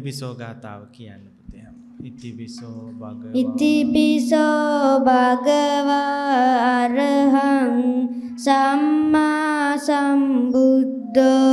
ඉතිපිසෝ ගාතාව කියන්න පුතේ ඉතිපිසෝ භගවා ඉතිපිසෝ භගවා අරහං සම්මා සම්බුද්ධෝ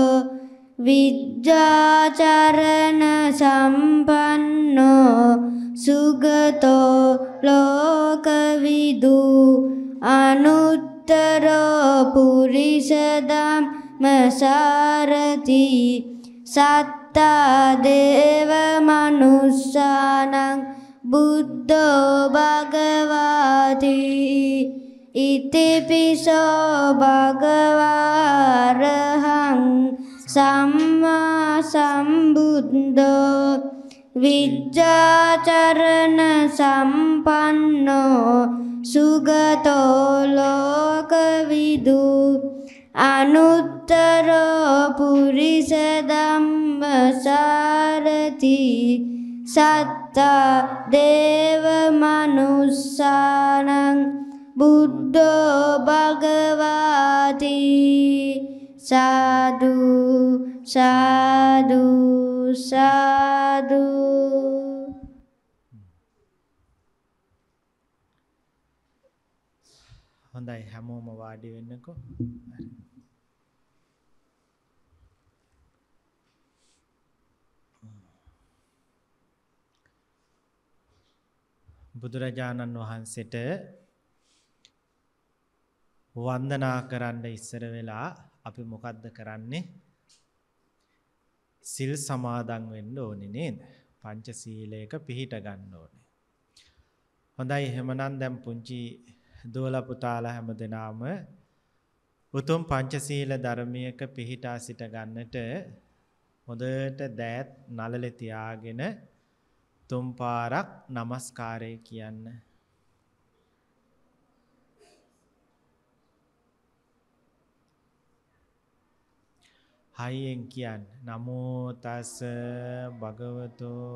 සම්පන්නෝ සුගතෝ ලෝකවිදු අනුත්තරෝ පුරිස ධම්මසාරති සත්තා දේව මනුස්සානං බුද්ධෝ භගවාති සාදු සාදු සාදු වාඩි වෙන්නකෝ. හරි. බුදුරජාණන් වහන්සේට වන්දනා කරන්න ඉස්සර වෙලා අපි මොකද්ද කරන්නේ? සිල් සමාදන් වෙන්න ඕනේ නේද? පංචශීලයක පිළිහිට ගන්න ඕනේ. හොඳයි එහෙමනම් දැන් පුංචි දෝලා පුතාලා හැම දෙනාම උතුම් පංචශීල ධර්මයක පිහිටා සිට ගන්නට හොඳට දෑත් නලලේ තියාගෙන තුන් පාරක් নমස්කාරය කියන්න. හයියෙන් කියන්න. නමෝ තස් භගවතෝ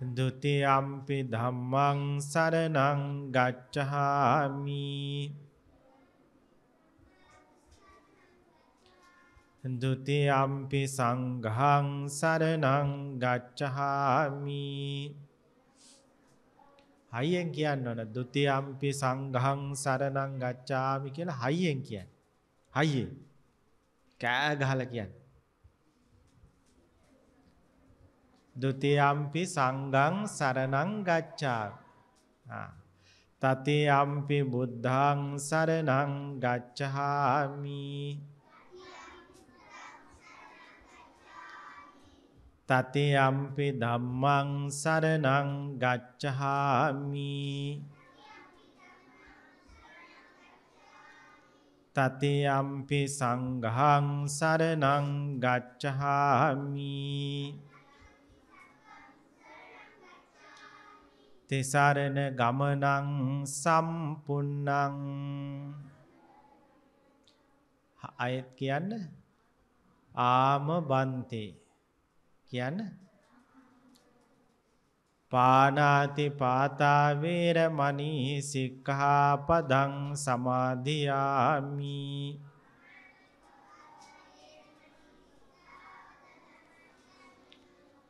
දුතියම්පි ධම්මං සරණං ගච්ඡාමි දුතියම්පි සංඝං සරණං ගච්ඡාමි හයියෙන් කියන්න ඕන දුතියම්පි සංඝං සරණං ගච්ඡාමි කියලා හයියෙන් කියන්න හයියෙන් කෑ ගහලා කියන්න ဒုတိယံ පි සංඝං සරණං ගච්ඡා තතියම් පි බුද්ධං සරණං ගච්ඡාමි තතියම්පි ධම්මං සරණං ගච්ඡාමි තතියම්පි සංඝං සරණං ගච්ඡාමි තිසරණ ගමනං සම්පුන්නං අයත් කියන්න ආම බන්තේ කියන්න පානාති පාතා වේරමණී සික්ඛාපදං සමාදියාමි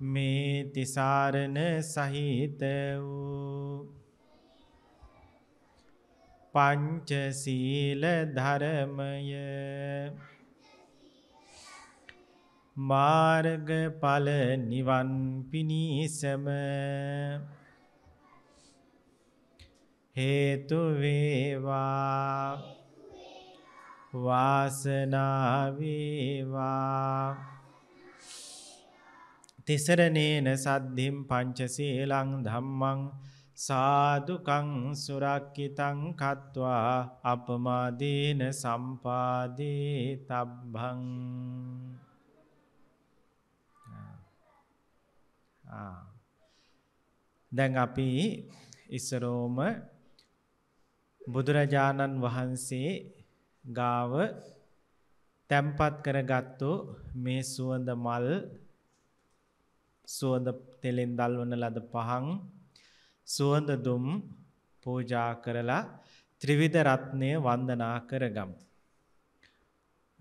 මේ තිසාරණ සහිත වූ පංචසීල ධරමය මාර්ගඵල නිවන් පිණිසම හේතු වේවා වාසනාවේවා තිසරණේන සද්ධිම් පංචශීලං ධම්මං සාදුකං සුරක්කිතං කତ୍වා අපමාදීන සම්පාදී තබ්බං දැන් අපි ඉස්සරෝම බුදුරජාණන් වහන්සේ ගාව තැම්පත් කරගත්තු මේ සුවඳ මල් සුවඳ තෙලෙන් දල්වන ලද පහන් සුවඳ දුම් පූජා කරලා ත්‍රිවිධ රත්නය වන්දනා කරගම්.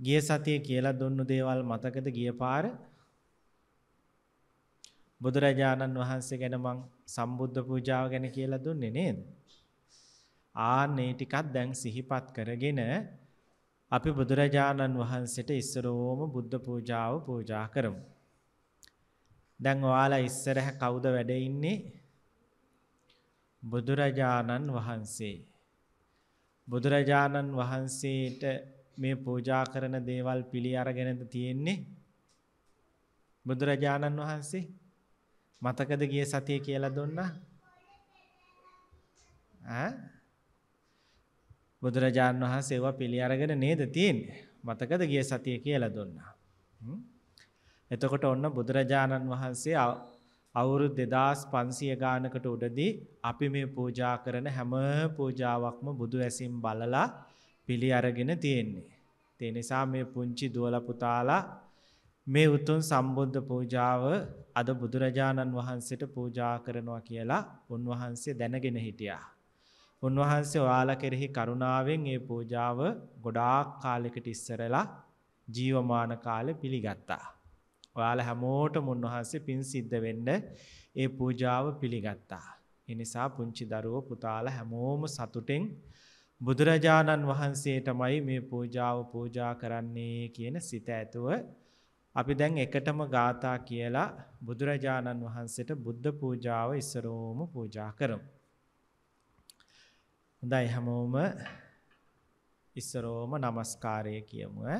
ගිය සතිය කියලා දුන්නු දේවල් මතකද ගිය පාර බුදුරජාණන් වහන්සේ ගැන මං සම්බුද්ධ පූජාව ගැන කියලා දුන්නේ නේද? ආන්නේ ටිකක් දැන් සිහිපත් කරගෙන අපි බුදුරජාණන් වහන්සේට ඉස්සරෝම බුද්ධ පූජාව පූජා කරමු. දැන් ඔයාලා ඉස්සරහ කවුද වැඩ ඉන්නේ? බුදුරජාණන් වහන්සේ. බුදුරජාණන් වහන්සේට මේ පූජා කරන දේවල් පිළි අරගෙනද තියෙන්නේ? බුදුරජාණන් වහන්සේ මතකද ගිය සතිය කියලා දුන්නා? ඈ බුදුරජාණන් වහන්සේව පිළි අරගෙන නේද තියෙන්නේ? මතකද ගිය සතිය කියලා දුන්නා. හ්ම් එතකොට ඔන්න බුදුරජාණන් වහන්සේ අවුරු 2500 ගානකට උඩදී අපි මේ පූජා කරන හැම පූජාවක්ම බුදු ඇසින් බලලා පිළි අරගෙන තියෙන්නේ. ඒ නිසා මේ පුංචි දුවල පුතාලා මේ උතුම් සම්බුද්ධ පූජාව අද බුදුරජාණන් වහන්සේට පූජා කරනවා කියලා උන්වහන්සේ දැනගෙන හිටියා. උන්වහන්සේ ඔයාලා කෙරෙහි කරුණාවෙන් මේ පූජාව ගොඩාක් කාලයකට ඉස්සරලා ජීවමාන කාලේ පිළිගත්තා. ඔයාලා හැමෝටම උන්වහන්සේ පින් සිද්ධ වෙන්න ඒ පූජාව පිළිගත්තා. ඒ නිසා පුංචි දරුවෝ පුතාලා හැමෝම සතුටෙන් බුදුරජාණන් වහන්සේටමයි මේ පූජාව පූජා කරන්නේ කියන සිත ඇතුව අපි දැන් එකටම ගාථා කියලා බුදුරජාණන් වහන්සේට බුද්ධ පූජාව ඉස්සරෝම පූජා කරමු. හොඳයි හැමෝම ඉස්සරෝම নমස්කාරය කියමු ඈ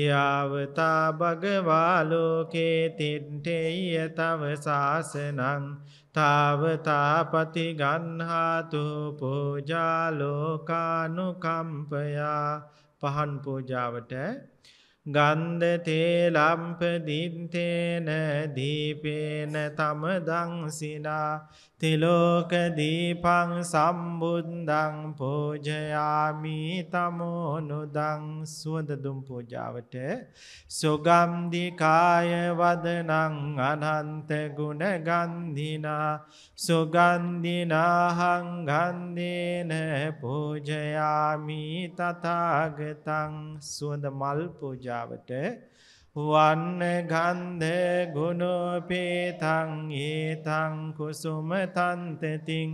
යාවතා භගවාලෝකේ තිට්ටෙය තව සාසනං තාවතාපති ගන්හාතු පූජාලෝකානුකම්පයා පහන් පූජාවට ගන්ධ තේලම්ප දින්තේන දීපේන තමදංසිනා තිලෝක දීපං සම්බුද්දං පූජයාමි තමෝනුදං සුවඳ දුම් පූජාවට සුගම්දි කාය වදනං අනන්ත ගුණ ගන්ධිනා සුගන්ධිනාහං ගන්ධේන පූජයාමි තථාගතං සුවඳ මල් පූජාවට වන්න ගන්ධ ගුණපේතං ඒතං කුසුමතන්තතිං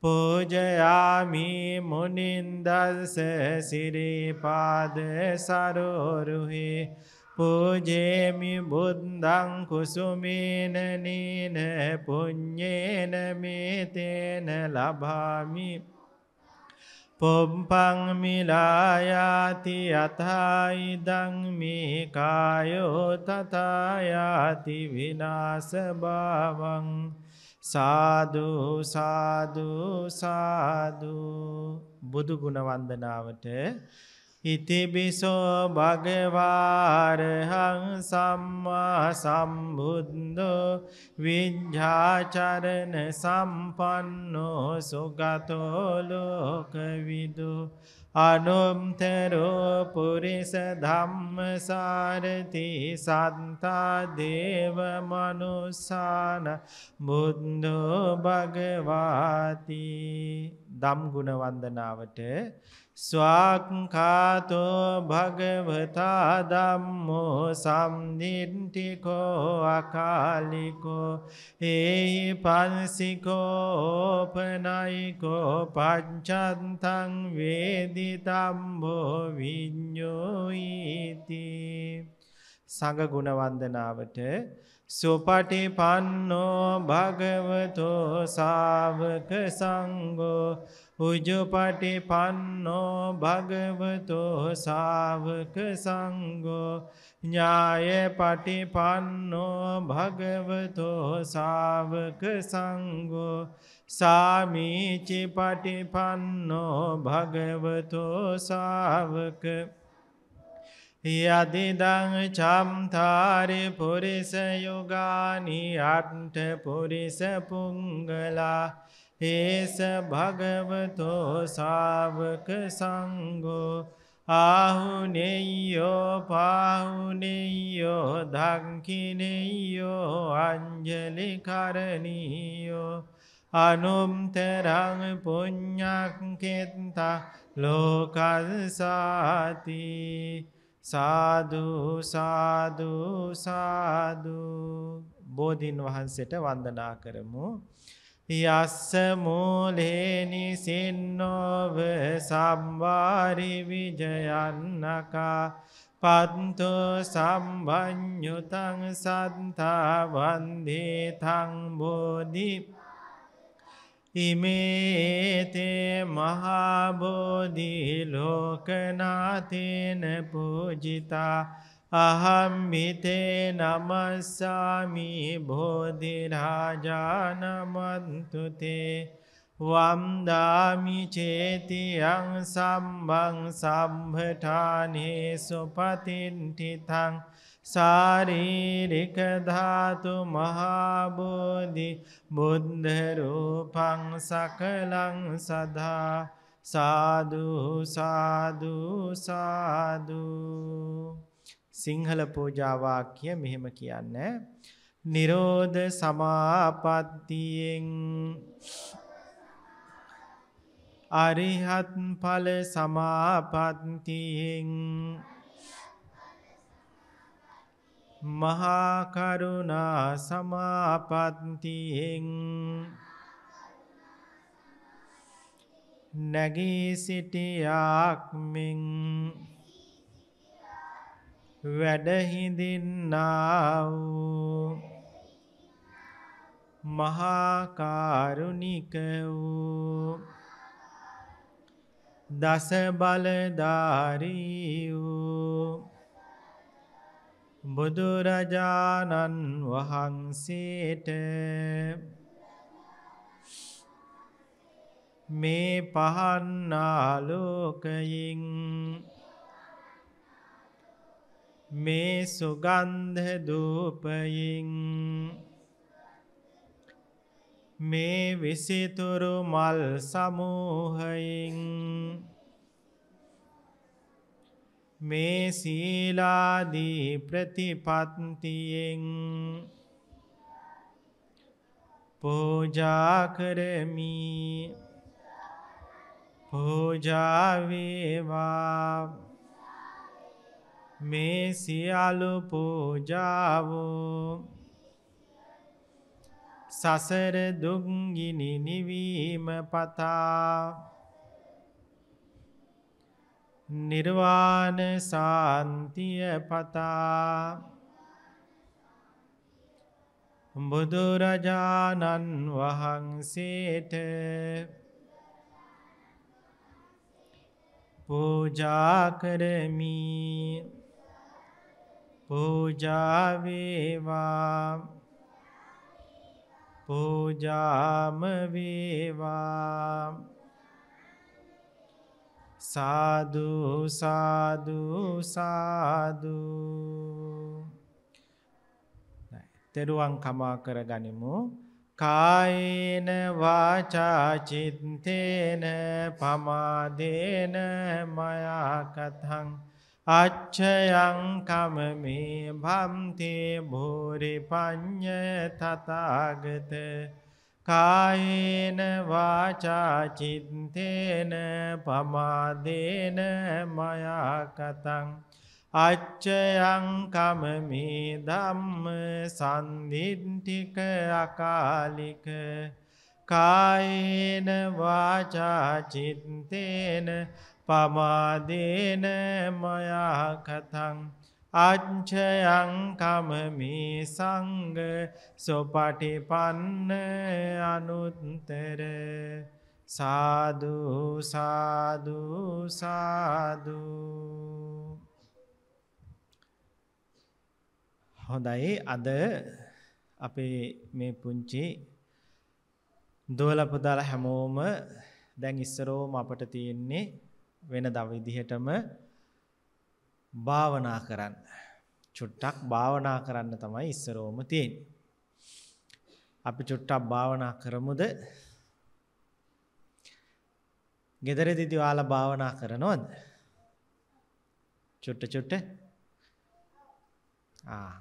පූජයාමි මුනින්දස්ස සිරිපාද සරෝරුහි පූජේමි බුද්ධං කුසුමේන නීන පුඤ්ඤේන මේතේන ලබාමි පොම්පං මිලායාති අතයිදං මේ කායෝ තථායාති විනාශභාවං සාදු සාදු සාදු බුදු ගුණ වන්දනාවට ඉතිබිසෝ භගවාරහං සම්මා සම්බුද්ධෝ විඤ්ජාචරණ සම්පන්නෝ සුගතෝලෝකවිදු අනුම්තරෝ පුරිස ධම්මසාරති සන්තා දේව මනුසාන බුද්ධෝ භගවාති දම්ගුණ වන්දනාවට ස්වාක්කාතෝ භගවතා දම්මෝ සම්දිින්ටිකෝ අකාලිකෝ ඒහි පන්සිකෝපනයිකෝ පච්චන්තන් වේදිතම්බෝ විඤ්ඥෝයිති සඟගුණවන්දනාවට සුපටි පන්නෝ භගවතෝ සාාවක සංගෝ උජපටි පන්නෝ භගවතෝ සාවක සංගෝ ඥාය පටි පන්නෝ භගවතෝ සාවක සංගෝ සාමීචි පටි පන්නෝ භගවතෝ සාවක යදිදං චම්තාරි පුරිස යුගානි අට්ට පුරිස පුංගලා ඒස භගවතෝ සාාවක සංගෝ ආහුනෙයෝ පාහුනෙයෝ දක්කිනෙයෝ අංජලි කරණීයෝ අනුම්තරං පුඥ්ඥක්කෙත්තා ලෝකල්සාති සාධූ සාධූ සාධූ බෝධීන් වහන්සට වන්දනා කරමු. යස්ස මූලේනි සින්නෝව සම්වාරි විජයන්නකා පත්තු සම්බඥුතං සන්තා වන්දේ තංබෝධි ඉමේතේ මහාබෝධී ලෝකනාතේන පූජිතා අහම්මිතේ නමස්සාමි බෝධිරාජානමන්තුතේ වම්දාමි චේතියං සම්බං සම්භටානේ සුපතින්ටිතං සාරීරිකධාතු මහාබෝධි බුද්ධරූපං සකලං සදා සාධූ සාධූ සාධූ සිංහල පූජාවාක්‍ය මෙහෙම කියන්න. නිරෝධ සමාපත්තියෙන් අරිහත් පල සමාපත්තියෙන් මහාකරුණා සමාපත්තියෙන් නැගී සිටියාක්මින් වැඩහිඳින්නා වූ මහා කාරුණික වූ දස බලධාරී වූ බුදුරජාණන් වහන්සේට මේ පහන්නාලෝකයින් මේ සුගන්ධ දූපයින් මේ විසිතුරු මල් සමූහයින් මේ සීලාදී ප්‍රතිපත්තියෙන් පූජා කරමි පූජාවේවා මේ සියලු පූජාවෝ සසර දුගිනි නිවීම පතා නිර්වාණ සාන්තිය පතා බුදුරජාණන් වහන්සේට පූජා කරමී පූජාවේවා පූජාමවේවා සාදු සාදු සාදු තෙරුවන් කමා කර ගනිමු කායේන වාචා චිත්තේන පමාදේන මයා කතං අච්චයං කමමේ භම්තේ භූරි පඤ්ඤ තථාගත කායේන වාචා චිත්තේන පමාදේන මයා කතං අච්චයං කමමේ ධම්ම සම්දින්ටික අකාලික කායේන වාචා චිත්තේන පමාදේන මයාකතන් අච්චයං කමමී සංග සොපටි පන්න අනුත්තර සාධූ සාධූ සාධූ හොඳයි අද අපේ මේ පුංචි දෝලපුදාල හැමෝම දැන් ඉස්සරෝම අපට තියෙන්නේ වෙනද විදිහටම භාවනා කරන්න. චුට්ටක් භාවනා කරන්න තමයි ඉස්සරෝම තියෙන්නේ. අපි චුට්ටක් භාවනා කරමුද? gederedidi ඔයාලා භාවනා කරනවද? චුට්ට චුට්ට ආ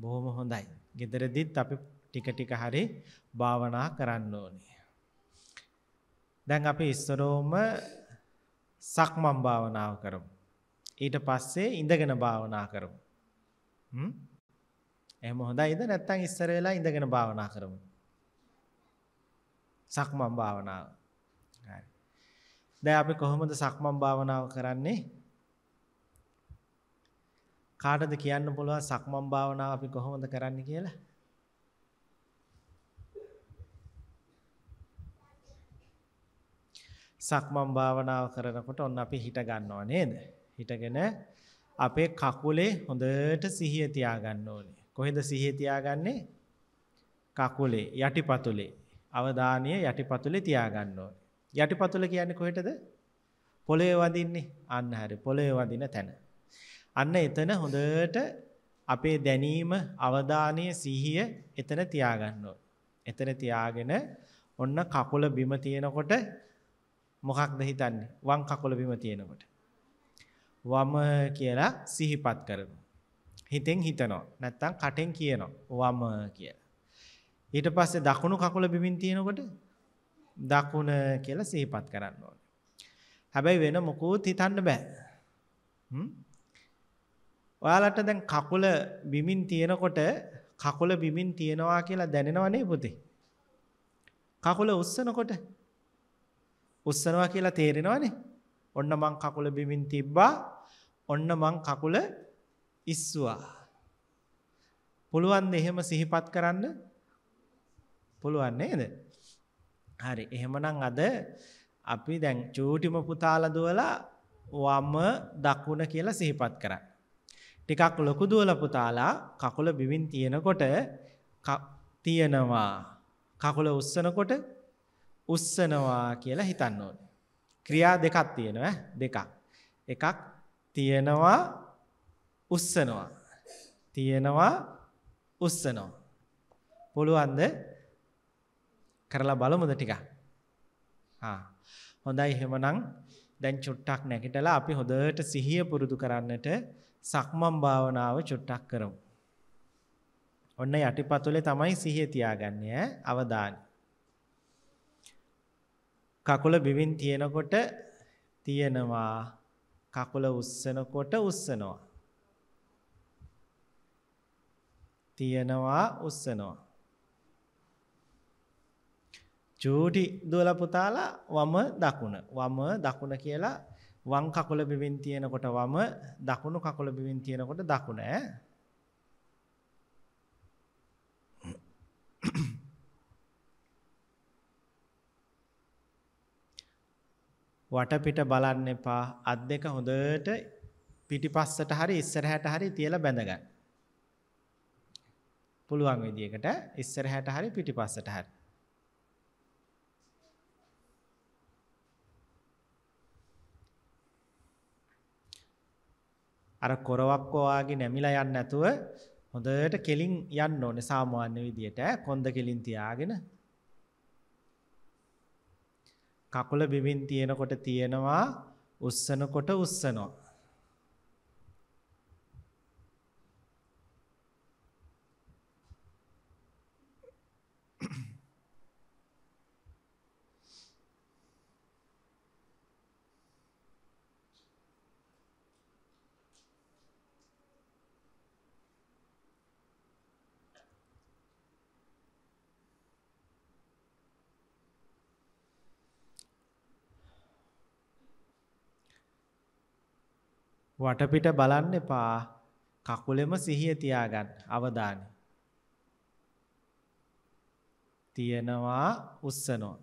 බොහොම හොඳයි. gederedit අපි ටික ටික හරි භාවනා කරන්න ඕනේ. දැන් අපි ඉස්සරෝම සක්මන් භාවනාව කරමු. ඊට පස්සේ ඉඳගෙන භාවනා කරමු. හ්ම්? එහෙම හොඳයිද? නැත්නම් ඉස්සර වෙලා ඉඳගෙන භාවනා කරමු. සක්මන් භාවනාව. හරි. දැන් අපි කොහොමද සක්මන් භාවනාව කරන්නේ? කාටද කියන්න පුළුවන් සක්මන් භාවනාව අපි කොහොමද කරන්නේ කියලා? සක්මන් භාවනාව කරනකොට ඔන්න අපි හිට ගන්නවා නේද? හිටගෙන අපේ කකුලේ හොඳට සිහිය තියාගන්න ඕනේ. කොහෙද සිහිය තියාගන්නේ? කකුලේ යටිපතුලේ. අවධානය යටිපතුලේ තියාගන්න ඕනේ. යටිපතුල කියන්නේ කොහෙටද? පොළවේ වදින්නේ. අන්න හරි පොළවේ වදින තැන. අන්න එතන හොඳට අපේ දැනීම අවධානය සිහිය එතන තියාගන්න ඕනේ. එතන තියාගෙන ඔන්න කකුල බිම තියෙනකොට මොකක්ද හිතන්නේ? වම් කකුල බිම තියෙනකොට. වම කියලා සිහිපත් කරනවා. හිතෙන් හිතනවා. නැත්තම් කටෙන් කියනවා වම කියලා. ඊට පස්සේ දකුණු කකුල බිමින් තියෙනකොට දකුණ කියලා සිහිපත් කරන්න ඕනේ. හැබැයි වෙන මොකුත් හිතන්න බෑ. ඔයාලට දැන් කකුල බිමින් තියෙනකොට කකුල බිමින් තියෙනවා කියලා දැනෙනව නේ පුතේ. කකුල උස්සනකොට උස්සනවා කියලා තේරෙනවානේ ඔන්න මං කකුල බිමින් තිබ්බා ඔන්න මං කකුල ඉස්වා. පුළුවන් එහෙම සිහිපත් කරන්න පුළුවන් නේද. හරි එහෙමනම් අද අපි දැන් චූටිම පුතාල දුවලා වම දකුණ කියලා සිහිපත් කරන්න. ටිකක් ලොකු දුවල පුතාලා කකුල බිවින් තියෙනකොට තියෙනවා. කකුල උස්සනකොට උස්සනවා කියලා හිතන්න ඕනේ. ක්‍රියා දෙකක් තියෙනවා දෙකක්. එකක් තියෙනවා උස්සනවා. තියෙනවා උස්සනවා. පුළුවන්ද? කරලා බලමුද ටිකක්. ආ. හොඳයි එහෙමනම් දැන් චුට්ටක් නැගිටලා අපි හොඳට සිහිය පුරුදු කරන්නට සක්මන් භාවනාව චුට්ටක් කරමු. ඔන්න යටිපතුලේ තමයි සිහිය තියාගන්නේ ඈ අවධානය. කකුල බිමින් තියෙනකොට තියෙනවා කකුල උස්සනකොට උස්සනවා තියෙනවා උස්සනවා චූටි දුවලා පුතාලා වම දකුණ වම දකුණ කියලා වම් කකුල බිමින් තියෙනකොට වම දකුණු කකුල බිමින් තියෙනකොට දකුණ ඈ වටපිට බලන්න එපා අත් දෙක හොඳට පිටිපස්සට හරි ඉස්සරහට හරි තියලා බැඳගන්න. පුළුවන් විදියකට ඉස්සරහට හරි පිටිපස්සට හරි. අර කොරවක් වාගේ නැමිලා යන්නේ නැතුව හොඳට කෙලින් යන්න ඕනේ සාමාන්‍ය විදියට කොන්ද කෙලින් තියාගෙන කකුල බිමින් තියෙනකොට තියෙනවා උස්සනකොට උස්සනවා. වටපිට බලන්න එපා. කකුලෙම සිහිය තියාගන්න. අවධානය. තියනවා උස්සනවා.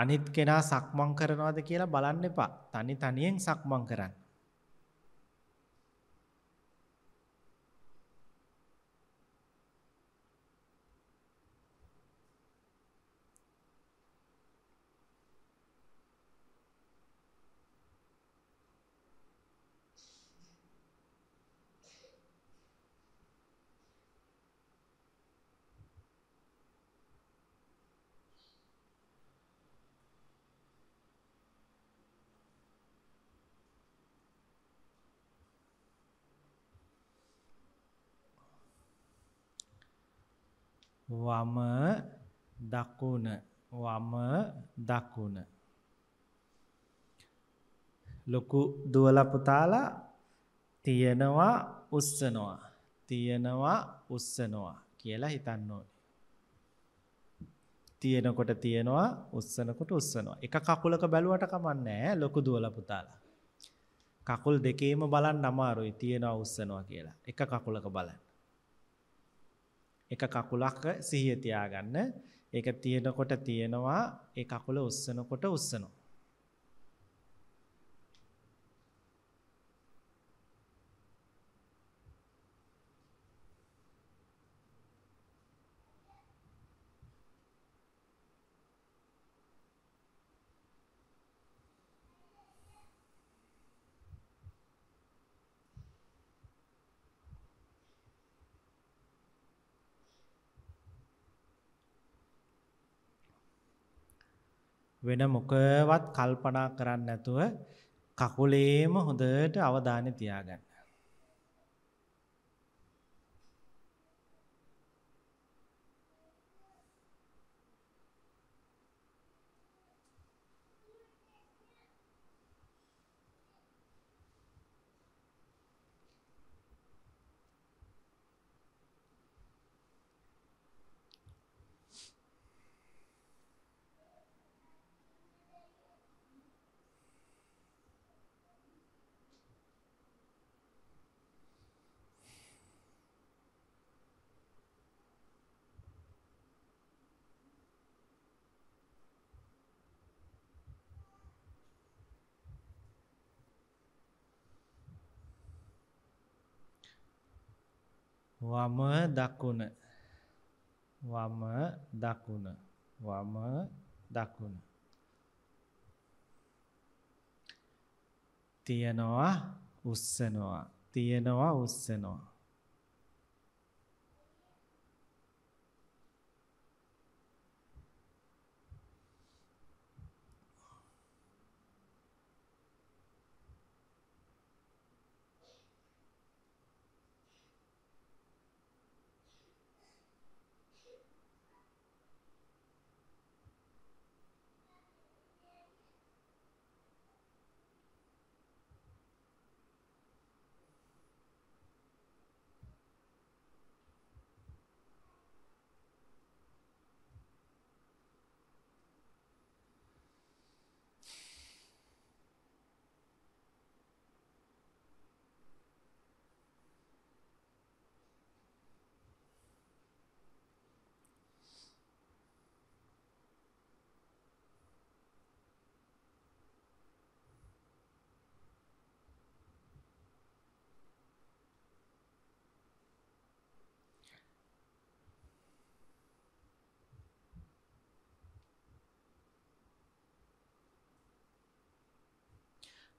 අනිත් කෙනා සක්මන් කරනවද කියලා බලන්න එපා. තනි තනියෙන් සක්මන් කරන්න. වම දකුණ වම දකුණ ලොකු දුවල පුතාලා තියනවා උස්සනවා තියනවා උස්සනවා කියලා හිතන්න ඕනේ. තියෙනකොට තියනවා උස්සනකොට උස්සනවා. එක කකුලක බැලුවට කමන්නේ ලොකු දුවල පුතාලා. කකුල් දෙකේම බලන්න අමාරුයි තියනවා උස්සනවා කියලා. එක කකුලක බලන්න. එක කකුලක සිහිය තියාගන්න. ඒක තියෙනකොට තියෙනවා ඒ කකුල උස්සනකොට උස්සනවා. වෙන මොකවත් කල්පනා කරන්නේ නැතුව කකුලේම හොඳට අවධානය තියාගන්න. වම දකුණ වම දකුණ වම දකුණ තියනවා උස්සනවා තියනවා උස්සනවා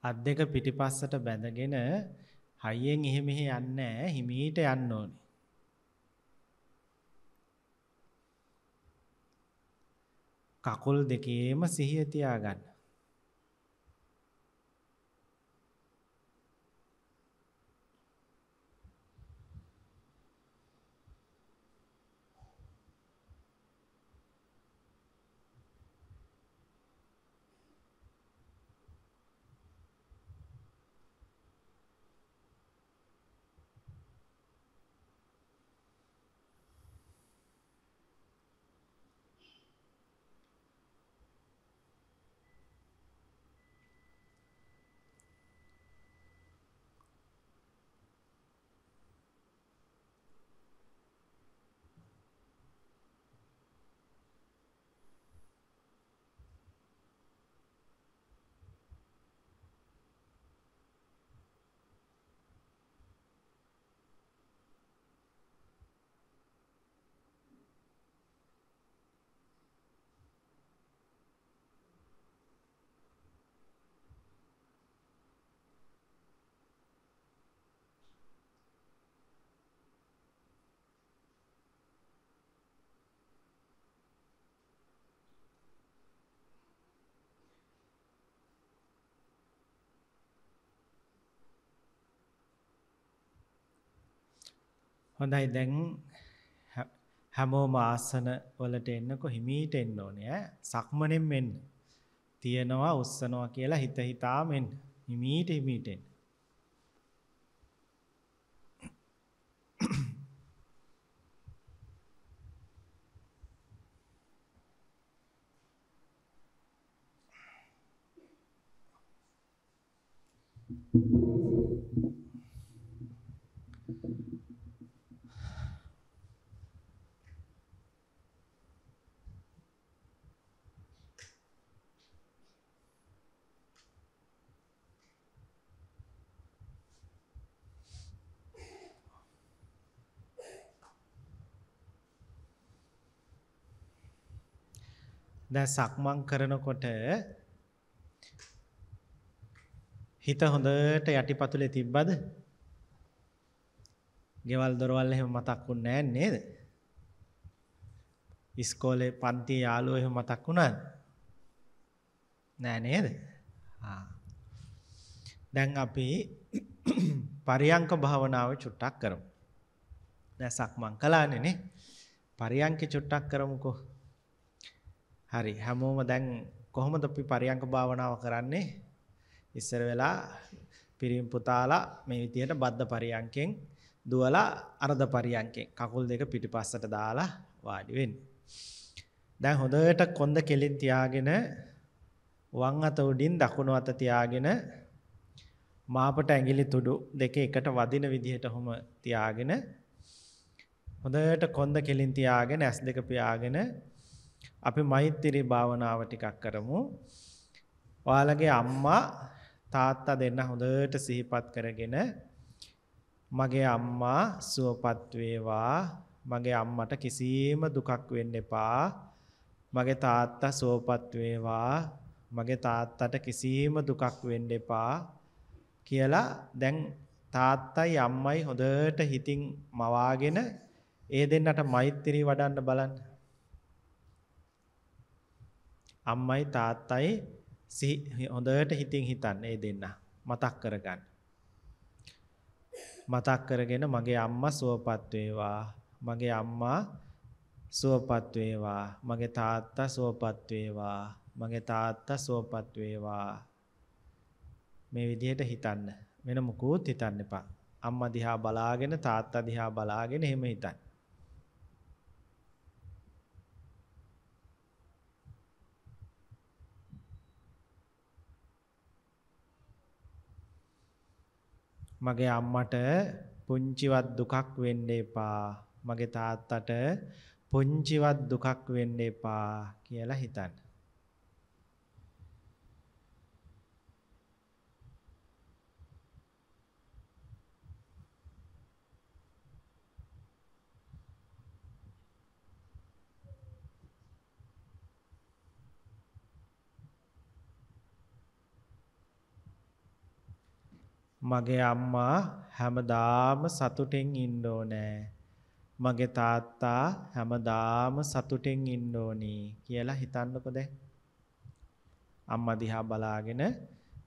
අත් දෙක පිටිපස්සට බැඳගෙන හයියෙන් එහෙ මෙහෙ යන්නේ නැහැ හිමීට යන්න ඕනේ. කකුල් දෙකේම සිහිය තියාගන්න. හොඳයි දැන් හැමෝම ආසන වලට එන්නකො හිමීට එන්න ඕනේ ඈ සක්මණෙන් මෙන්න තියනවා උස්සනවා කියලා හිත හිතාම එන්න හිමීට හිමීට එන්න දැන් සක්මන් කරනකොට හිත හොඳට යටිපතුලේ තිබ්බද? ගෙවල් දොරවල් එහෙම මතක් වුන්නේ නේද? ඉස්කෝලේ පන්ති යාළුවෝ එහෙම මතක් වුණාද? නෑ නේද? ආ. දැන් අපි පරියංක භාවනාව චුට්ටක් කරමු. දැන් සක්මන් කළානේ නේ. පරියංක චුට්ටක් කරමුකෝ. හරි හැමෝම දැන් කොහොමද අපි පරියංක භාවනාව කරන්නේ? ඉස්සර වෙලා පිරිම් පුතාලා මේ විදියට බද්ද පරියංකෙන් දුවලා අර්ධ පරියංකෙන් කකුල් දෙක පිටිපස්සට දාලා වාඩි වෙන්න. දැන් හොඳට කොන්ද කෙලින් තියාගෙන වම් අත උඩින් දකුණු අත තියාගෙන මාපට ඇඟිලි තුඩු දෙක එකට වදින විදිහට හොම තියාගෙන හොඳට කොන්ද කෙලින් තියාගෙන ඇස් දෙක පියාගෙන අපි මෛත්‍රී භාවනාව ටිකක් කරමු. ඔයාලගේ අම්මා තාත්තා දෙන්න හොඳට සිහිපත් කරගෙන මගේ අම්මා සුවපත් වේවා මගේ අම්මට කිසිම දුකක් වෙන්න එපා මගේ තාත්තා සුවපත් වේවා මගේ තාත්තට කිසිම දුකක් වෙන්න එපා කියලා දැන් තාත්තයි අම්මයි හොඳට හිතින් මවාගෙන ඒ දෙන්නට මෛත්‍රී වඩන්න බලන්න අම්මයි තාත්තයි හොඳට හිතින් හිතන්න ඒ දෙන්න මතක් කරගන්න. මතක් කරගෙන මගේ අම්මා සුවපත් වේවා මගේ අම්මා සුවපත් වේවා මගේ තාත්තා සුවපත් වේවා මගේ තාත්තා සුවපත් වේවා මේ විදිහට හිතන්න වෙන මුකුත් හිතන්න එපා අම්මා දිහා බලාගෙන තාත්තා දිහා බලාගෙන එහෙම හිතන්න මගේ අම්මට පුංචිවත් දුකක් වෙන්න එපා. මගේ තාත්තට පුංචිවත් දුකක් වෙන්න එපා කියලා හිතන්න. මගේ අම්මා හැමදාම සතුටෙන් ඉන්න ඕනේ. මගේ තාත්තා හැමදාම සතුටෙන් ඉන්න ඕනි කියලා හිතන්නකෝ දැන්. අම්මා දිහා බලාගෙන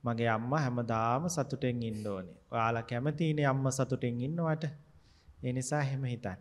මගේ අම්මා හැමදාම සතුටෙන් ඉන්න ඕනේ. ඔයාලා කැමතිනේ අම්මා සතුටෙන් ඉන්නවට. ඒ නිසා එහෙම හිතන්න.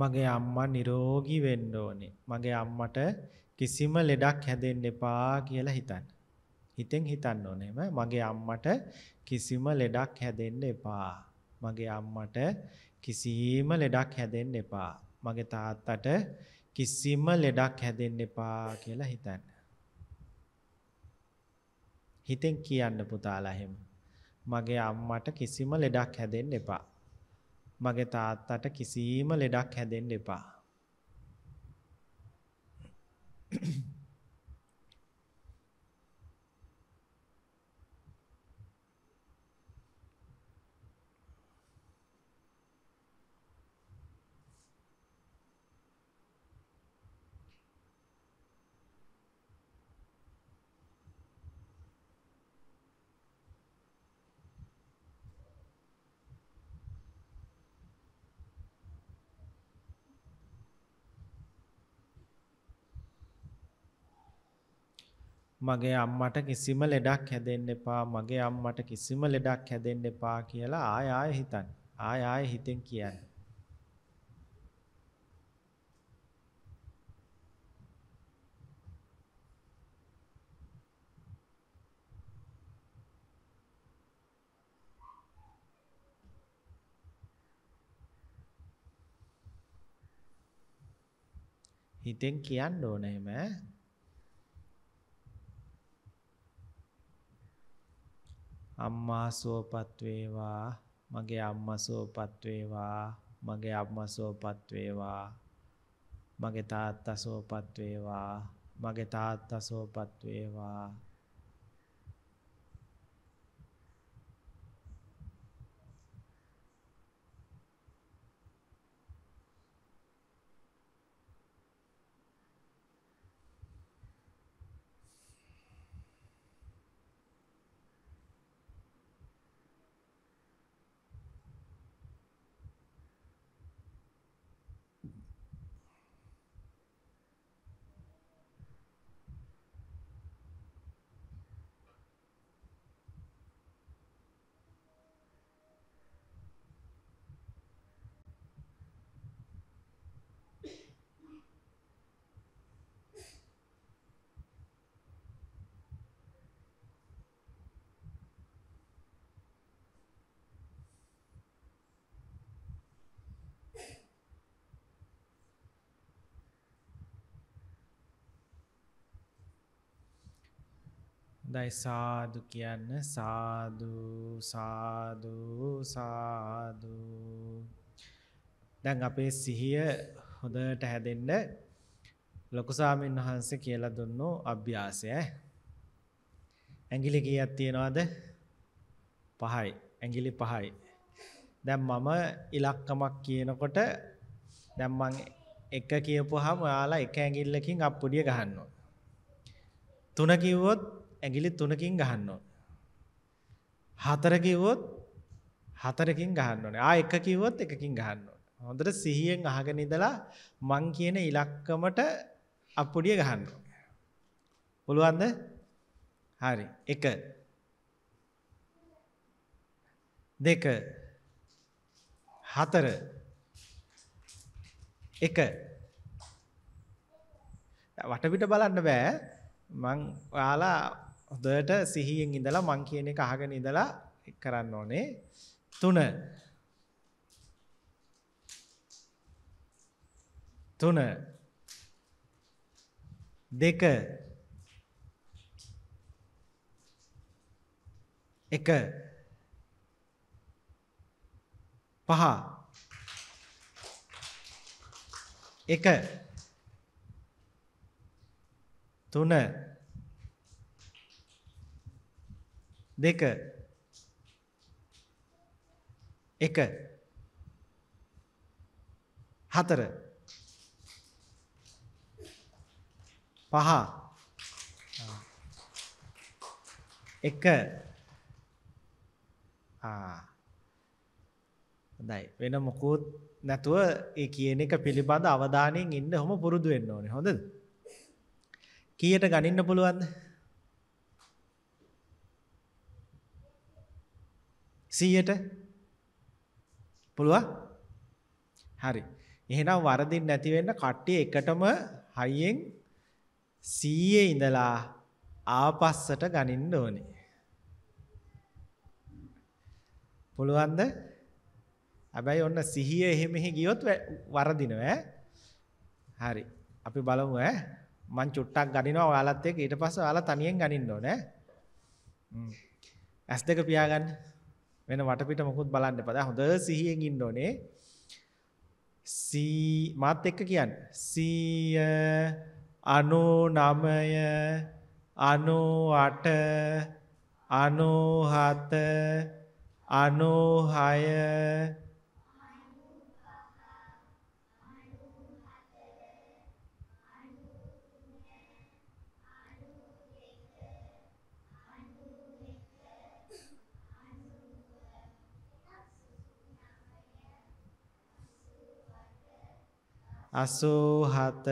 මගේ අම්මා නිරෝගී වෙන්න ඕනේ. මගේ අම්මට කිසිම ලෙඩක් හැදෙන්න එපා කියලා හිතන්න. හිතෙන් හිතන්න ඕනේම මගේ අම්මට කිසිම ලෙඩක් හැදෙන්න එපා. මගේ අම්මට කිසිම ලෙඩක් හැදෙන්න එපා. මගේ තාත්තට කිසිම ලෙඩක් හැදෙන්න එපා කියලා හිතන්න. හිතෙන් කියන්න පුතාලා එහෙම. මගේ අම්මට කිසිම ලෙඩක් හැදෙන්න එපා. මගේ තාත්තට කිසිම ලෙඩක් හැදෙන්න එපා. මගේ අම්මට කිසිම ලෙඩක් හැදෙන්න එපා මගේ අම්මට කිසිම ලෙඩක් හැදෙන්න එපා කියලා ආය ආය හිතන්න ආය ආය හිතෙන් කියන්න හිතෙන් කියන්න ඕන එහෙම අම්මා සුවපත් වේවා මගේ අම්මා සුවපත් වේවා මගේ අම්මා සුවපත් වේවා මගේ තාත්තා සුවපත් වේවා මගේ තාත්තා සුවපත් වේවා හොඳයි සාදු කියන්න සාදු සාදු සාදු දැන් අපේ සිහිය හොඳට හැදෙන්න ලොකු සාමීන් වහන්සේ කියලා දුන්නෝ අභ්‍යාසය ඇඟිලි කීයක් තියනවද පහයි ඇඟිලි පහයි දැන් මම ඉලක්කමක් කියනකොට දැන් මං එක කියපුවාම ඔයාලා එක ඇඟිල්ලකින් අප්පුඩිය ගහනවා තුන කිව්වොත් ඇඟිලි 3කින් ගහන්න ඕනේ. 4 කිව්වොත් 4කින් ගහන්න ඕනේ. ආ 1 කිව්වොත් 1කින් ගහන්න ඕනේ. හොඳට සිහියෙන් අහගෙන ඉඳලා මං කියන ඉලක්කමට අපොඩිය ගහන්න ඕනේ. පුළුවන්ද? හරි. 1 දෙක හතර එක වටපිට බලන්න බෑ මං ඔයාලා හොඳට සිහියෙන් ඉඳලා මං කියන එක අහගෙන ඉඳලා කරන්න ඕනේ. 3 3 2 1 පහ එක තුන දෙක එක හතර පහ එක දයි වෙන මොකුත් නැතුව ඒ කියන එක පිළිබඳ අවධානයෙන් ඉන්න හොම පුරුදු වෙන්න ඕනේ හොඳද කීයට ගණින්න පුළුවන්ද 100ට පුළුවා හරි එහෙනම් වරදින් නැති වෙන්න කට්ටිය එකටම හයියෙන් 100 ඉඳලා ආපස්සට ගනින්න ඕනේ පුළුවන්ද හැබැයි ඔන්න 100 එහෙම එහෙ ගියොත් වරදිනවා ඈ හරි අපි බලමු ඈ මං චුට්ටක් ගනිනවා ඔයාලත් එක්ක ඊට පස්සේ ඔයාලා තනියෙන් ගනින්න ඕනේ ඈ ඇස් දෙක පියාගන්න වෙන වටපිට මොකුත් බලන්න එපා. දැන් හොඳ සිහියෙන් ඉන්න ඕනේ. සී මාත් එක්ක කියන්න. 100 99 98 97 96 අසූහත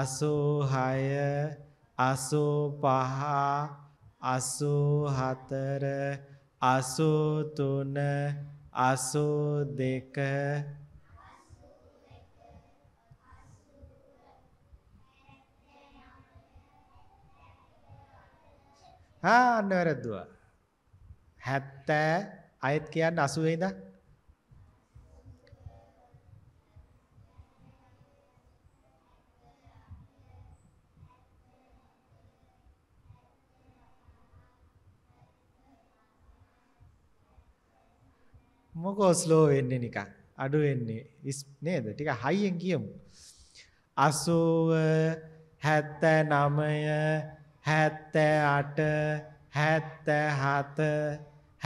අසූහය අසූපහ අසූහතර අසූතුන අසූදෙක අන්න වැරැද්දුවා හැත්තෑ අයත් කියන්න අසුවේද මොකෝ ස්ලෝ වෙන්නේ නිකන් අඩු වෙන්නේ නේද ටික හයියෙන් කියමු 80 79 78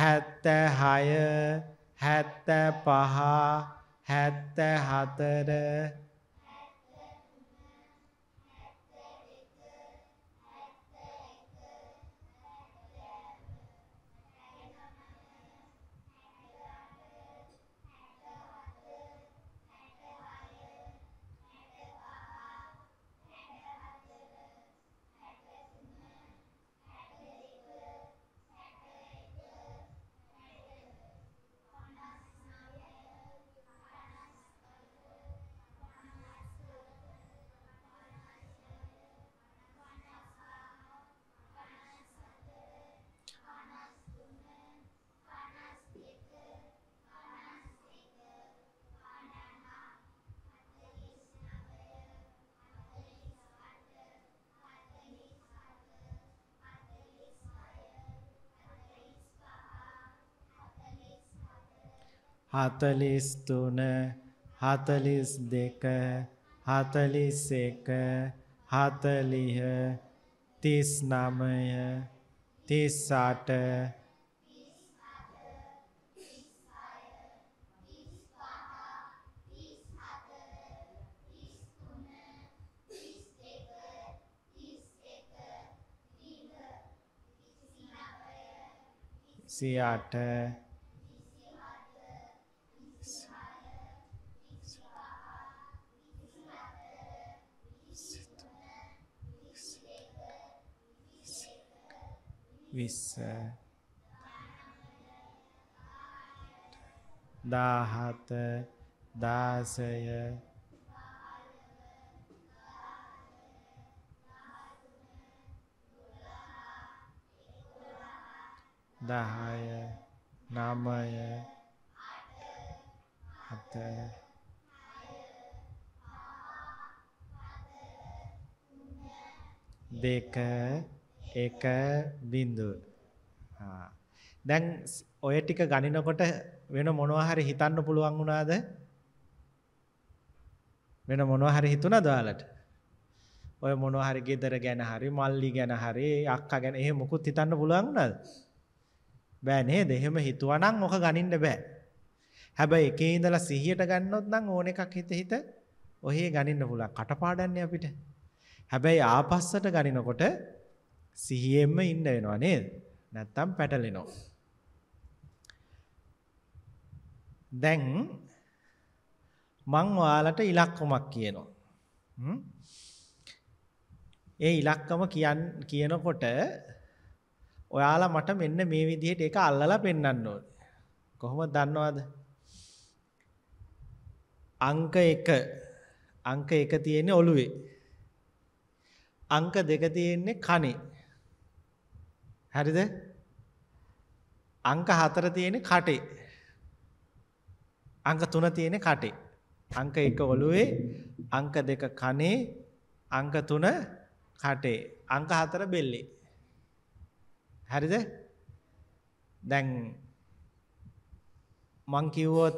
77 76 75 74 हातलीस तुन हातलीस देक हातली सेक हातली है तीस नाम है तीस साठ सी आठ है විස්ස දාහත දාසය දහය නමය හත දෙක ඒක බින්දුව. දැන් ඔය ටික ගණිනකොට වෙන මොනවා හරි හිතන්න පුළුවන් වුණාද? වෙන මොනවා හරි හිතුණාද ඔයාලට? ඔය මොනවා හරි ගෙදර ගැන හරි මල්ලි ගැන හරි අක්කා ගැන එහෙම මොකුත් හිතන්න පුළුවන් වුණාද? බෑ නේද? එහෙම හිතුවා නම් ඔක ගණින්න බෑ. හැබැයි එකේ ඉඳලා 100ට ගන්නොත් නම් ඕන එකක් හිත හිත ඔහේ ගණින්න පුළුවන්. කටපාඩම්නේ අපිට. හැබැයි ආපස්සට ගණිනකොට සිහියෙන්ම ඉන්න වෙනවා නේද? නැත්තම් පැටලෙනවා. දැන් මං ඔයාලට ඉලක්කමක් කියනවා. ඒ ඉලක්කම කියන් කියනකොට ඔයාලා මට මෙන්න මේ විදිහට ඒක අල්ලලා පෙන්වන්න ඕනේ. කොහොමද දන්නවද? අංක 1 අංක 1 තියෙන්නේ ඔළුවේ. අංක 2 තියෙන්නේ කනේ. හරිද? අංක 4 තියෙන්නේ කටේ. අංක 3 තියෙන්නේ කටේ. අංක 1 ඔළුවේ, අංක 2 කනේ, අංක 3 කටේ, අංක 4 බෙල්ලේ. හරිද? දැන් මං කිව්වොත්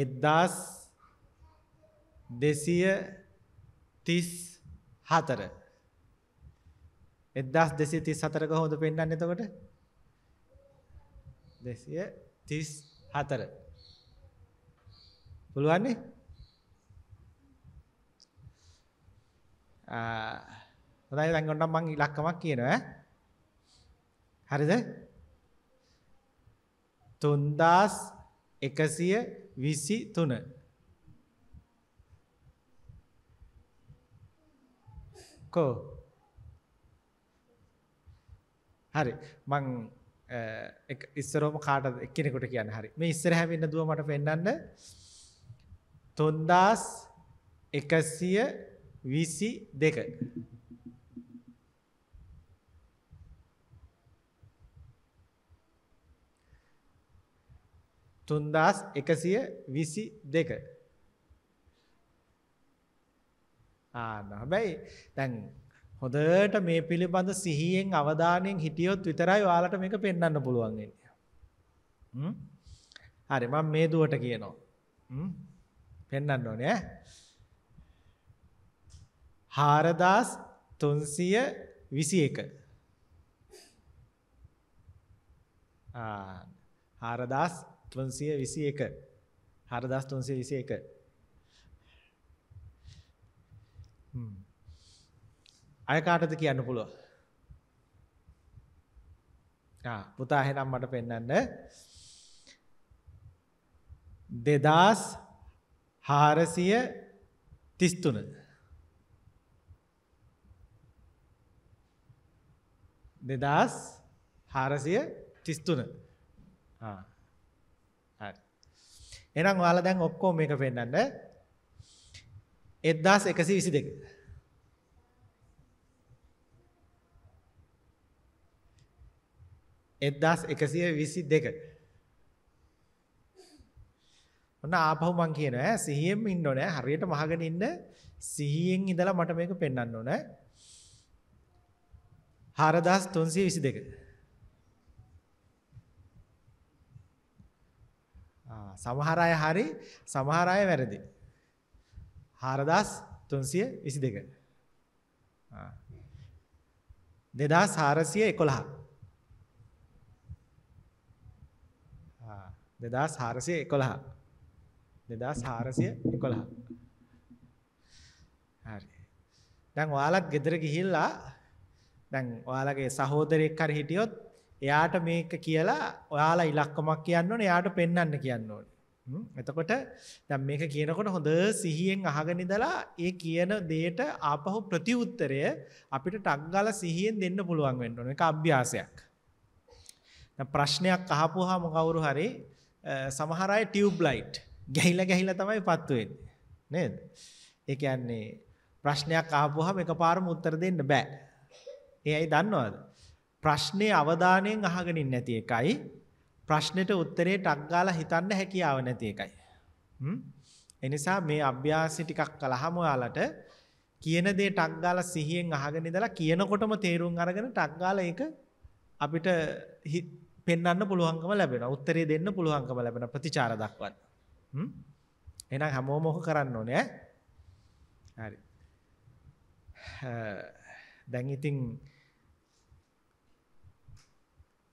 එද්දාස් දෙසිය තිස් හතර එදස් දෙසි තිස් හතරක හොඳ පෙන්න්න එතකොට දෙසිය තිස් හතර පුළුවන්නේ හොදයි දැන්ගොන්නම් මං ඉලක්කමක් කියනවා හරිද තුන්දස් එකසිය විසි තුන කෝ හරි මං ඉස්සරෝම කාටද එක්කෙනෙකුට කියන්න හරි මේ ඉස්සරහම ඉන්න දුව මට පෙන්නන්න 3122 3122 ආන හැබැයි දැන් හොඳට මේ පිළිබඳ සිහියෙන් අවධානයෙන් හිටියොත් විතරයි ඔයාලට මේක පෙන්වන්න පුළුවන් වෙන්නේ. හ්ම්. හරි මම මේ දුවට කියනවා. හ්ම්. පෙන්වන්න ඕනේ ඈ. 4321. ආ 4321. 4321. අයකාටද කියන්න පුළුව. පුතා හෙනම් මට පෙන්නන්න දෙදස් හාරසිය තිස්තුන දෙදස් හාරසිය තිස්තුන එනම් වාල දැන් ඔක්කෝ මේක පෙන්න්නට එද්දාස් එකසි විසි දෙක එදස් එකසිය විසි දෙක. ඔන්න ආපහු මං කියන සිහියෙන් ඉන්න ඕනේ හරියට මහගෙන ඉන්න සිහියෙන් ඉඳලා මට මේක පෙන්වන්න ඕන. 4322. ආ සමහර අය හරි සමහර අය වැරදි. 4322. ආ 2411 දෙදස් හාරසය එකොළහ දෙදස් හාරසය එකොළහ හරි දැන් ඔයාලත් ගෙදර ගිහිල්ලා දැන් ඔයාලගේ සහෝදරෙක් කර හිටියොත් එයාට මේක කියලා ඔයාලා ඉලක්කමක් කියන්න ඕන එයාට පෙන්වන්න කියන්න ඕන එතකොට දැන් මේක කියනකොට හොඳ සිහියෙන් අහගෙන ඉඳලා ඒ කියන දෙයට ආපහු ප්‍රතිඋත්තරය අපිට ටක් ගාලා සිහියෙන් දෙන්න පුළුවන් වෙන්න ඕන ඒක අභ්‍යාසයක් ප්‍රශ්නයක් අහපුවාම කවුරු හරි සමහරයි ටියව් ලයිට් ගැහිල ගැහිල තමයි පත්තුවෙන් නේද ඒයන්නේ ප්‍රශ්නයක් ආපුහම එක පාරම උත්තර දෙන්න බෑ ඒ අයි දන්නවාද ප්‍රශ්නය අවධානයෙන් අහගනින් නැති එකයි ප්‍රශ්නයට උත්තරේ ටක්ගාල හිතන්න හැකියාව නැති එකයි එනිසා මේ අභ්‍යාසි ටිකක් කළහම යාලට කියන දේ ටක්ගාල සිහියෙන් අහගෙන ඉදලා කියනකොටම තේරුම් අරගෙන ටක්ගාල එක අපිට පෙන්න්න පුළුවන්කම ලැබෙන උත්තරේ දෙන්න පුළුවන්කම ලැබෙන ප්‍රතිචාර දක්වන්න එනම් හැමෝ මොහ කරන්න ඕනෑ හරි දැන් ඉතිං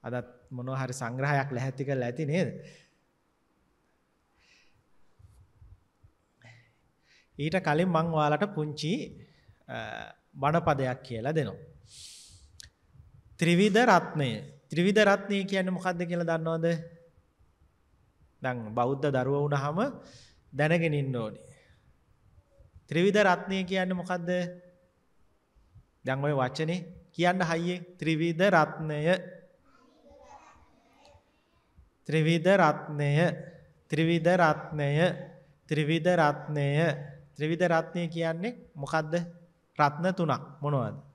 අදත් මොනෝ හරි සංග්‍රහයක් ලැහැත්ති කළ ඇති නේද ඊට කලින් මං ඔයාලට පුංචි බණපදයක් කියලා දෙනවා. ත්‍රිවිධ රත්නය ත්‍රිවිධ රත්නය කියන්න මොකක්ද කියල දන්නවාද දං බෞද්ධ දරුව වුණ හම දැනගෙනින් ඕනි. ත්‍රිවිධ රත්නය කියන්න මොකක්ද දැංවය වච්චනේ කියන්න හයියේ ත්‍රිවිධ රත්නය ත්‍රිවිධ රත්නය ත්‍රිවිධ රත්නය ත්‍රිවිධ රත්නය ත්‍රිවිධ රත්නය කියන්නේ මොකක්ද රත්න තුනක් මොනවද